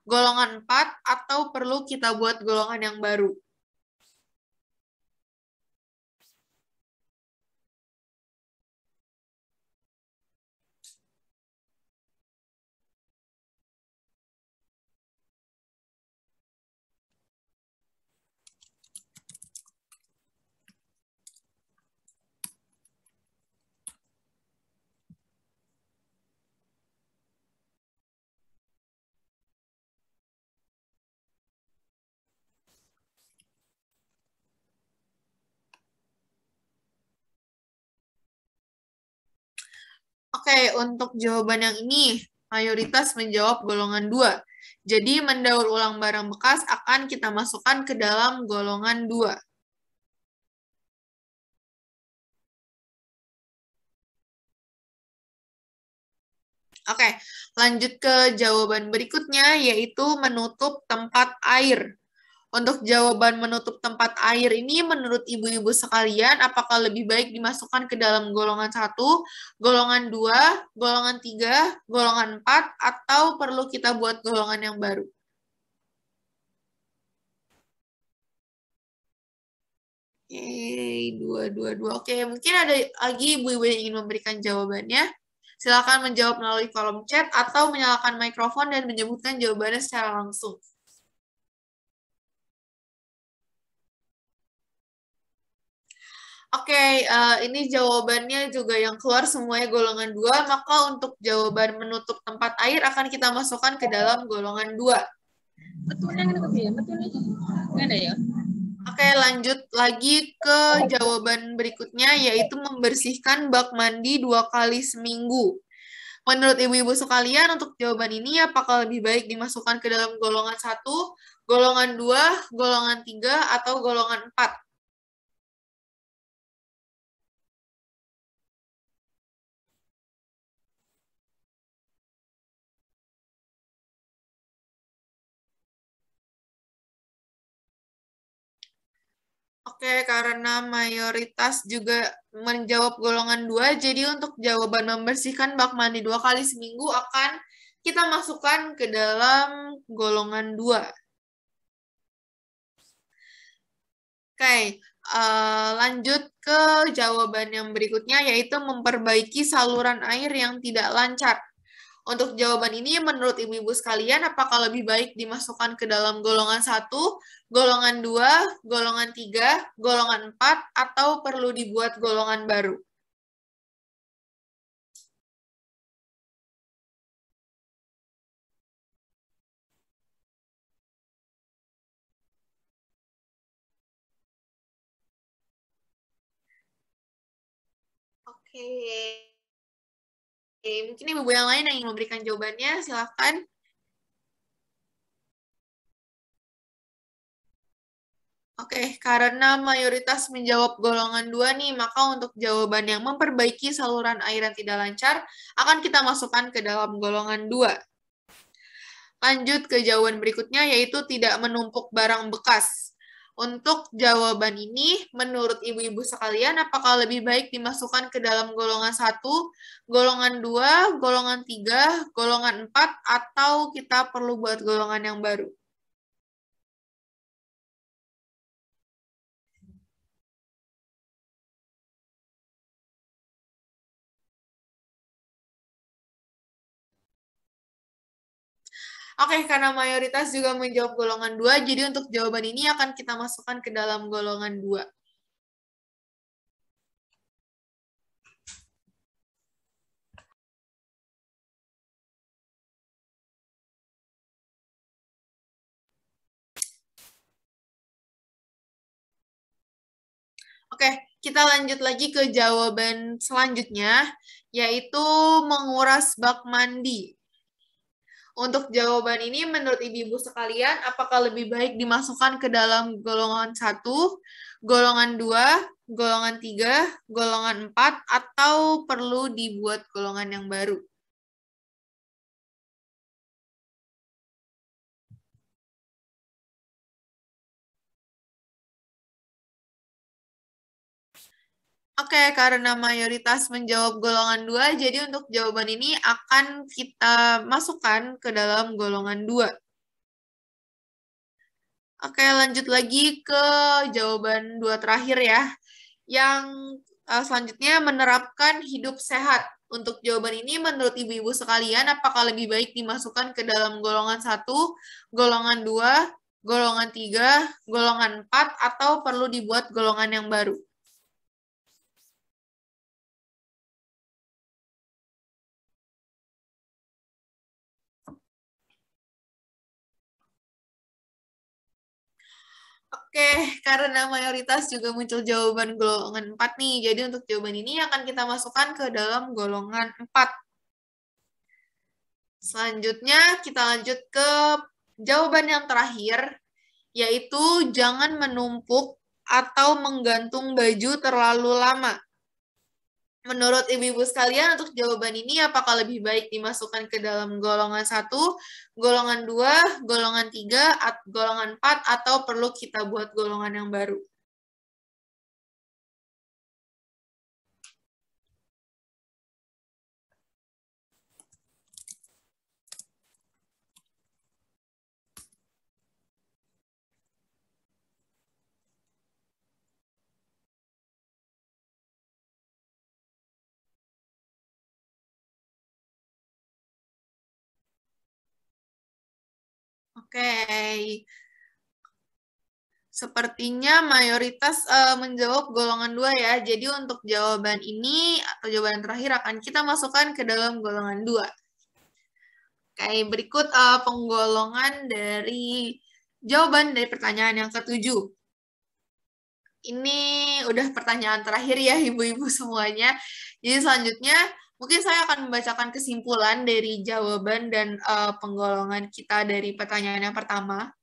golongan empat, atau perlu kita buat golongan yang baru. Oke, untuk jawaban yang ini, mayoritas menjawab golongan 2. Jadi, mendaur ulang barang bekas akan kita masukkan ke dalam golongan 2. Oke, lanjut ke jawaban berikutnya, yaitu menutup tempat air. Untuk jawaban menutup tempat air ini, menurut ibu-ibu sekalian, apakah lebih baik dimasukkan ke dalam golongan 1, golongan 2, golongan 3, golongan 4, atau perlu kita buat golongan yang baru?
Yeay, dua, dua, dua.
Oke, mungkin ada lagi ibu-ibu yang ingin memberikan jawabannya. Silakan menjawab melalui kolom chat atau menyalakan mikrofon dan menyebutkan jawabannya secara langsung. Oke, okay, uh, eh, ini jawabannya juga yang keluar semuanya golongan dua, maka untuk jawaban menutup tempat air akan kita masukkan ke dalam golongan dua. Ya, ya. Ya? Oke, okay, lanjut lagi ke jawaban berikutnya, yaitu membersihkan bak mandi dua kali seminggu. Menurut ibu-ibu sekalian, untuk jawaban ini apakah lebih baik dimasukkan ke dalam golongan satu, golongan dua, golongan tiga, atau golongan empat? Oke, karena mayoritas juga menjawab golongan dua, jadi untuk jawaban membersihkan bak mandi dua kali seminggu akan kita masukkan ke dalam golongan dua. Oke, uh, lanjut ke jawaban yang berikutnya, yaitu memperbaiki saluran air yang tidak lancar. Untuk jawaban ini, menurut ibu-ibu sekalian, apakah lebih baik dimasukkan ke dalam golongan 1, golongan 2, golongan 3, golongan 4, atau perlu dibuat golongan
baru? Oke, okay. Oke, mungkin ibu-ibu yang lain yang ingin memberikan
jawabannya, silakan Oke, karena mayoritas menjawab golongan dua nih, maka untuk jawaban yang memperbaiki saluran air yang tidak lancar akan kita masukkan ke dalam golongan dua. Lanjut ke jawaban berikutnya, yaitu tidak menumpuk barang bekas. Untuk jawaban ini, menurut ibu-ibu sekalian, apakah lebih baik dimasukkan ke dalam golongan 1, golongan 2, golongan 3, golongan 4, atau kita perlu buat golongan yang baru? Oke, karena mayoritas juga menjawab golongan 2, jadi untuk jawaban ini akan kita masukkan ke dalam golongan 2. Oke, kita lanjut lagi ke jawaban selanjutnya, yaitu menguras bak mandi. Untuk jawaban ini, menurut ibu-ibu sekalian, apakah lebih baik dimasukkan ke dalam golongan satu, golongan dua, golongan tiga, golongan empat, atau perlu dibuat golongan yang baru? Oke, okay, karena mayoritas menjawab golongan dua, jadi untuk jawaban ini akan kita masukkan ke dalam golongan dua. Oke, okay, lanjut lagi ke jawaban dua terakhir ya. Yang eh, selanjutnya menerapkan hidup sehat. Untuk jawaban ini, menurut ibu-ibu sekalian, apakah lebih baik dimasukkan ke dalam golongan satu, golongan dua, golongan tiga, golongan empat, atau perlu dibuat golongan yang baru? Oke, karena mayoritas juga muncul jawaban golongan 4 nih. Jadi untuk jawaban ini akan kita masukkan ke dalam golongan 4. Selanjutnya kita lanjut ke jawaban yang terakhir, yaitu jangan menumpuk atau menggantung baju terlalu lama menurut ibu-ibu sekalian untuk jawaban ini apakah lebih baik dimasukkan ke dalam golongan satu, golongan dua, golongan 3, golongan empat, atau perlu kita buat golongan yang baru? Oke. Okay. Sepertinya mayoritas uh, menjawab golongan dua ya. Jadi untuk jawaban ini atau jawaban terakhir akan kita masukkan ke dalam golongan dua. Oke, okay, berikut uh, penggolongan dari jawaban dari pertanyaan yang ketujuh. Ini udah pertanyaan terakhir ya [laughs] ibu-ibu semuanya. Jadi selanjutnya Mungkin saya akan membacakan kesimpulan dari jawaban dan uh, penggolongan kita dari pertanyaan yang pertama.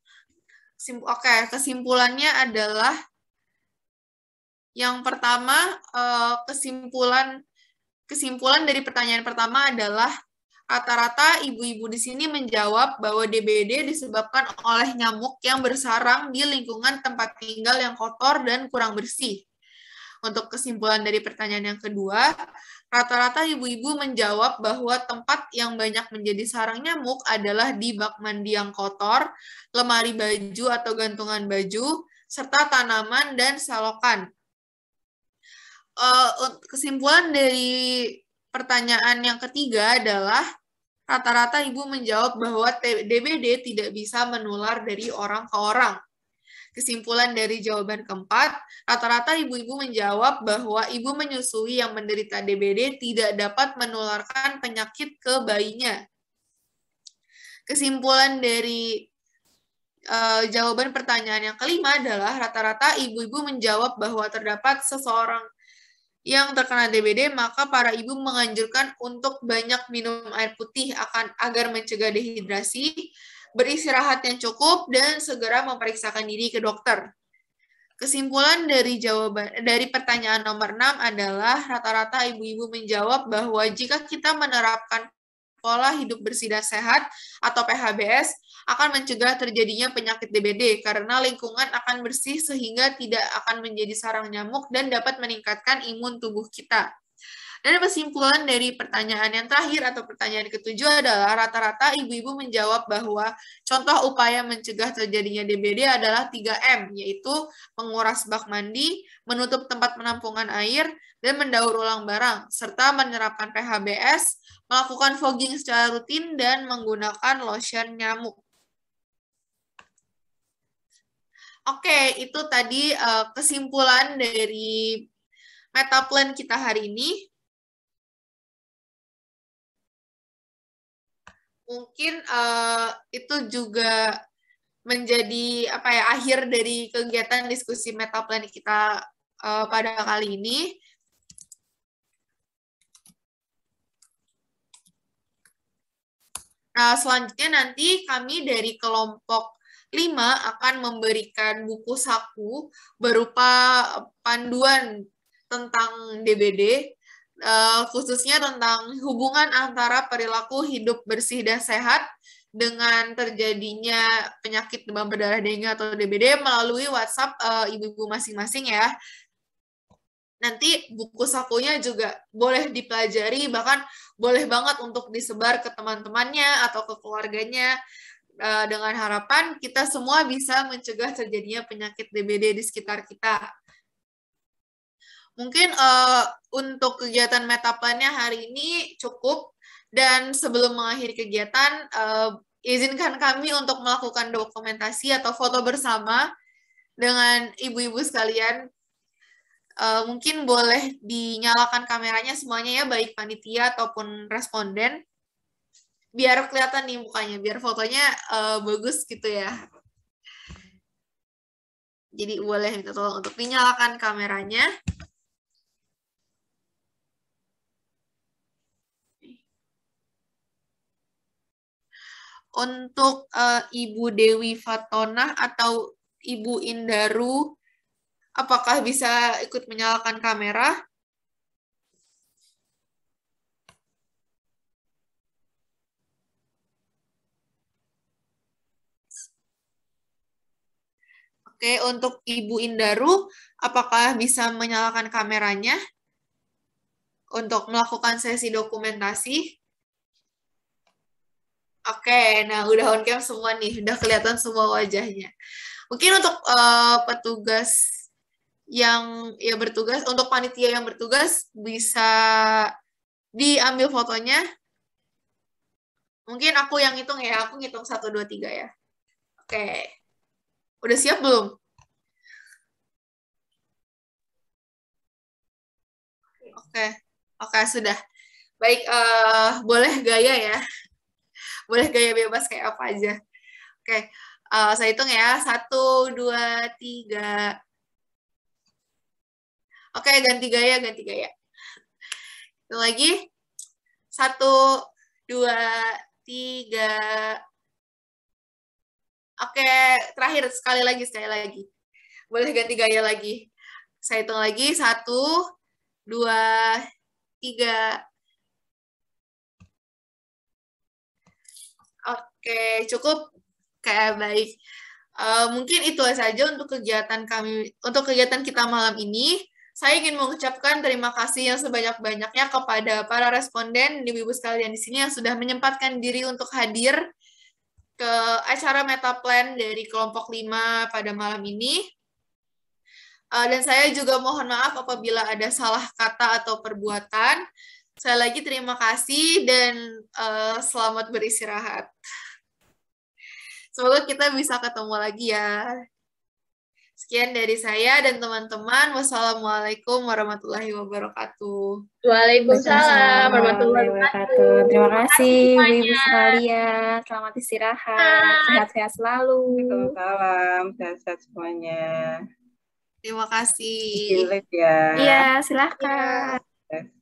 Oke, okay, kesimpulannya adalah yang pertama uh, kesimpulan kesimpulan dari pertanyaan pertama adalah rata-rata ibu-ibu di sini menjawab bahwa DBD disebabkan oleh nyamuk yang bersarang di lingkungan tempat tinggal yang kotor dan kurang bersih. Untuk kesimpulan dari pertanyaan yang kedua, Rata-rata ibu-ibu menjawab bahwa tempat yang banyak menjadi sarang nyamuk adalah di bak mandi yang kotor, lemari baju atau gantungan baju, serta tanaman dan salokan. Eh, kesimpulan dari pertanyaan yang ketiga adalah rata-rata ibu menjawab bahwa DBD tidak bisa menular dari orang ke orang. Kesimpulan dari jawaban keempat, rata-rata ibu-ibu menjawab bahwa ibu menyusui yang menderita DBD tidak dapat menularkan penyakit ke bayinya. Kesimpulan dari Uh, jawaban pertanyaan yang kelima adalah rata-rata ibu-ibu menjawab bahwa terdapat seseorang yang terkena DBD, maka para ibu menganjurkan untuk banyak minum air putih akan agar mencegah dehidrasi beristirahat yang cukup, dan segera memeriksakan diri ke dokter. Kesimpulan dari jawaban dari pertanyaan nomor 6 adalah rata-rata ibu-ibu menjawab bahwa jika kita menerapkan pola hidup bersih dan sehat atau PHBS akan mencegah terjadinya penyakit DBD karena lingkungan akan bersih sehingga tidak akan menjadi sarang nyamuk dan dapat meningkatkan imun tubuh kita. Dan kesimpulan dari pertanyaan yang terakhir atau pertanyaan ketujuh adalah rata-rata ibu-ibu menjawab bahwa contoh upaya mencegah terjadinya DBD adalah 3M, yaitu menguras bak mandi, menutup tempat penampungan air, dan mendaur ulang barang, serta menerapkan PHBS, melakukan fogging secara rutin, dan menggunakan lotion nyamuk. Oke, itu tadi eh, kesimpulan dari meta plan kita hari ini mungkin uh, itu juga menjadi apa ya akhir dari kegiatan diskusi meta metaplan kita uh, pada kali ini. Nah, selanjutnya nanti kami dari kelompok 5 akan memberikan buku saku berupa panduan tentang DBD uh, khususnya tentang hubungan antara perilaku hidup bersih dan sehat dengan terjadinya penyakit demam berdarah dengue atau DBD melalui WhatsApp uh, ibu-ibu masing-masing ya. Nanti buku sakunya juga boleh dipelajari bahkan boleh banget untuk disebar ke teman-temannya atau ke keluarganya eh, dengan harapan kita semua bisa mencegah terjadinya penyakit DBD di sekitar kita. Mungkin uh, untuk kegiatan metaplannya hari ini cukup dan sebelum mengakhiri kegiatan uh, izinkan kami untuk melakukan dokumentasi atau foto bersama dengan ibu-ibu sekalian. Uh, mungkin boleh dinyalakan kameranya semuanya ya, baik panitia ataupun responden. Biar kelihatan nih mukanya, biar fotonya uh, bagus gitu ya. Jadi boleh minta tolong untuk dinyalakan kameranya. untuk uh, Ibu Dewi Fatona atau Ibu Indaru, apakah bisa ikut menyalakan kamera? Oke, untuk Ibu Indaru, apakah bisa menyalakan kameranya untuk melakukan sesi dokumentasi? Oke, nah udah on cam semua nih, udah kelihatan semua wajahnya. Mungkin untuk uh, petugas yang ya bertugas, untuk panitia yang bertugas bisa diambil fotonya. Mungkin aku yang hitung ya, aku ngitung satu dua tiga ya. Oke, udah siap belum? Oke, oke sudah. Baik, uh, boleh gaya ya. [laughs] boleh gaya bebas kayak apa aja. Oke, okay. uh, eh, saya hitung ya. Satu, dua, tiga. Oke, okay, ganti gaya, ganti gaya. Itu lagi. Satu, dua, tiga. Oke, okay, terakhir. Sekali lagi, sekali lagi. Boleh ganti gaya lagi. Saya hitung lagi. Satu, dua, tiga. Oke, cukup kayak baik. Uh, mungkin itu saja untuk kegiatan kami untuk kegiatan kita malam ini. Saya ingin mengucapkan terima kasih yang sebanyak-banyaknya kepada para responden di ibu sekalian di sini yang sudah menyempatkan diri untuk hadir ke acara meta plan dari kelompok 5 pada malam ini. Uh, dan saya juga mohon maaf apabila ada salah kata atau perbuatan. Saya lagi terima kasih dan uh, selamat beristirahat. Semoga kita bisa ketemu lagi ya. Sekian dari saya dan teman-teman. Wassalamualaikum warahmatullahi wabarakatuh. Waalaikumsalam warahmatullahi wabarakatuh. Terima kasih Bu Ibu sekalian. Selamat istirahat. Sehat-sehat selalu. Waalaikumsalam. Sehat-sehat semuanya. Terima kasih. Iya, ya, silahkan.
Ya.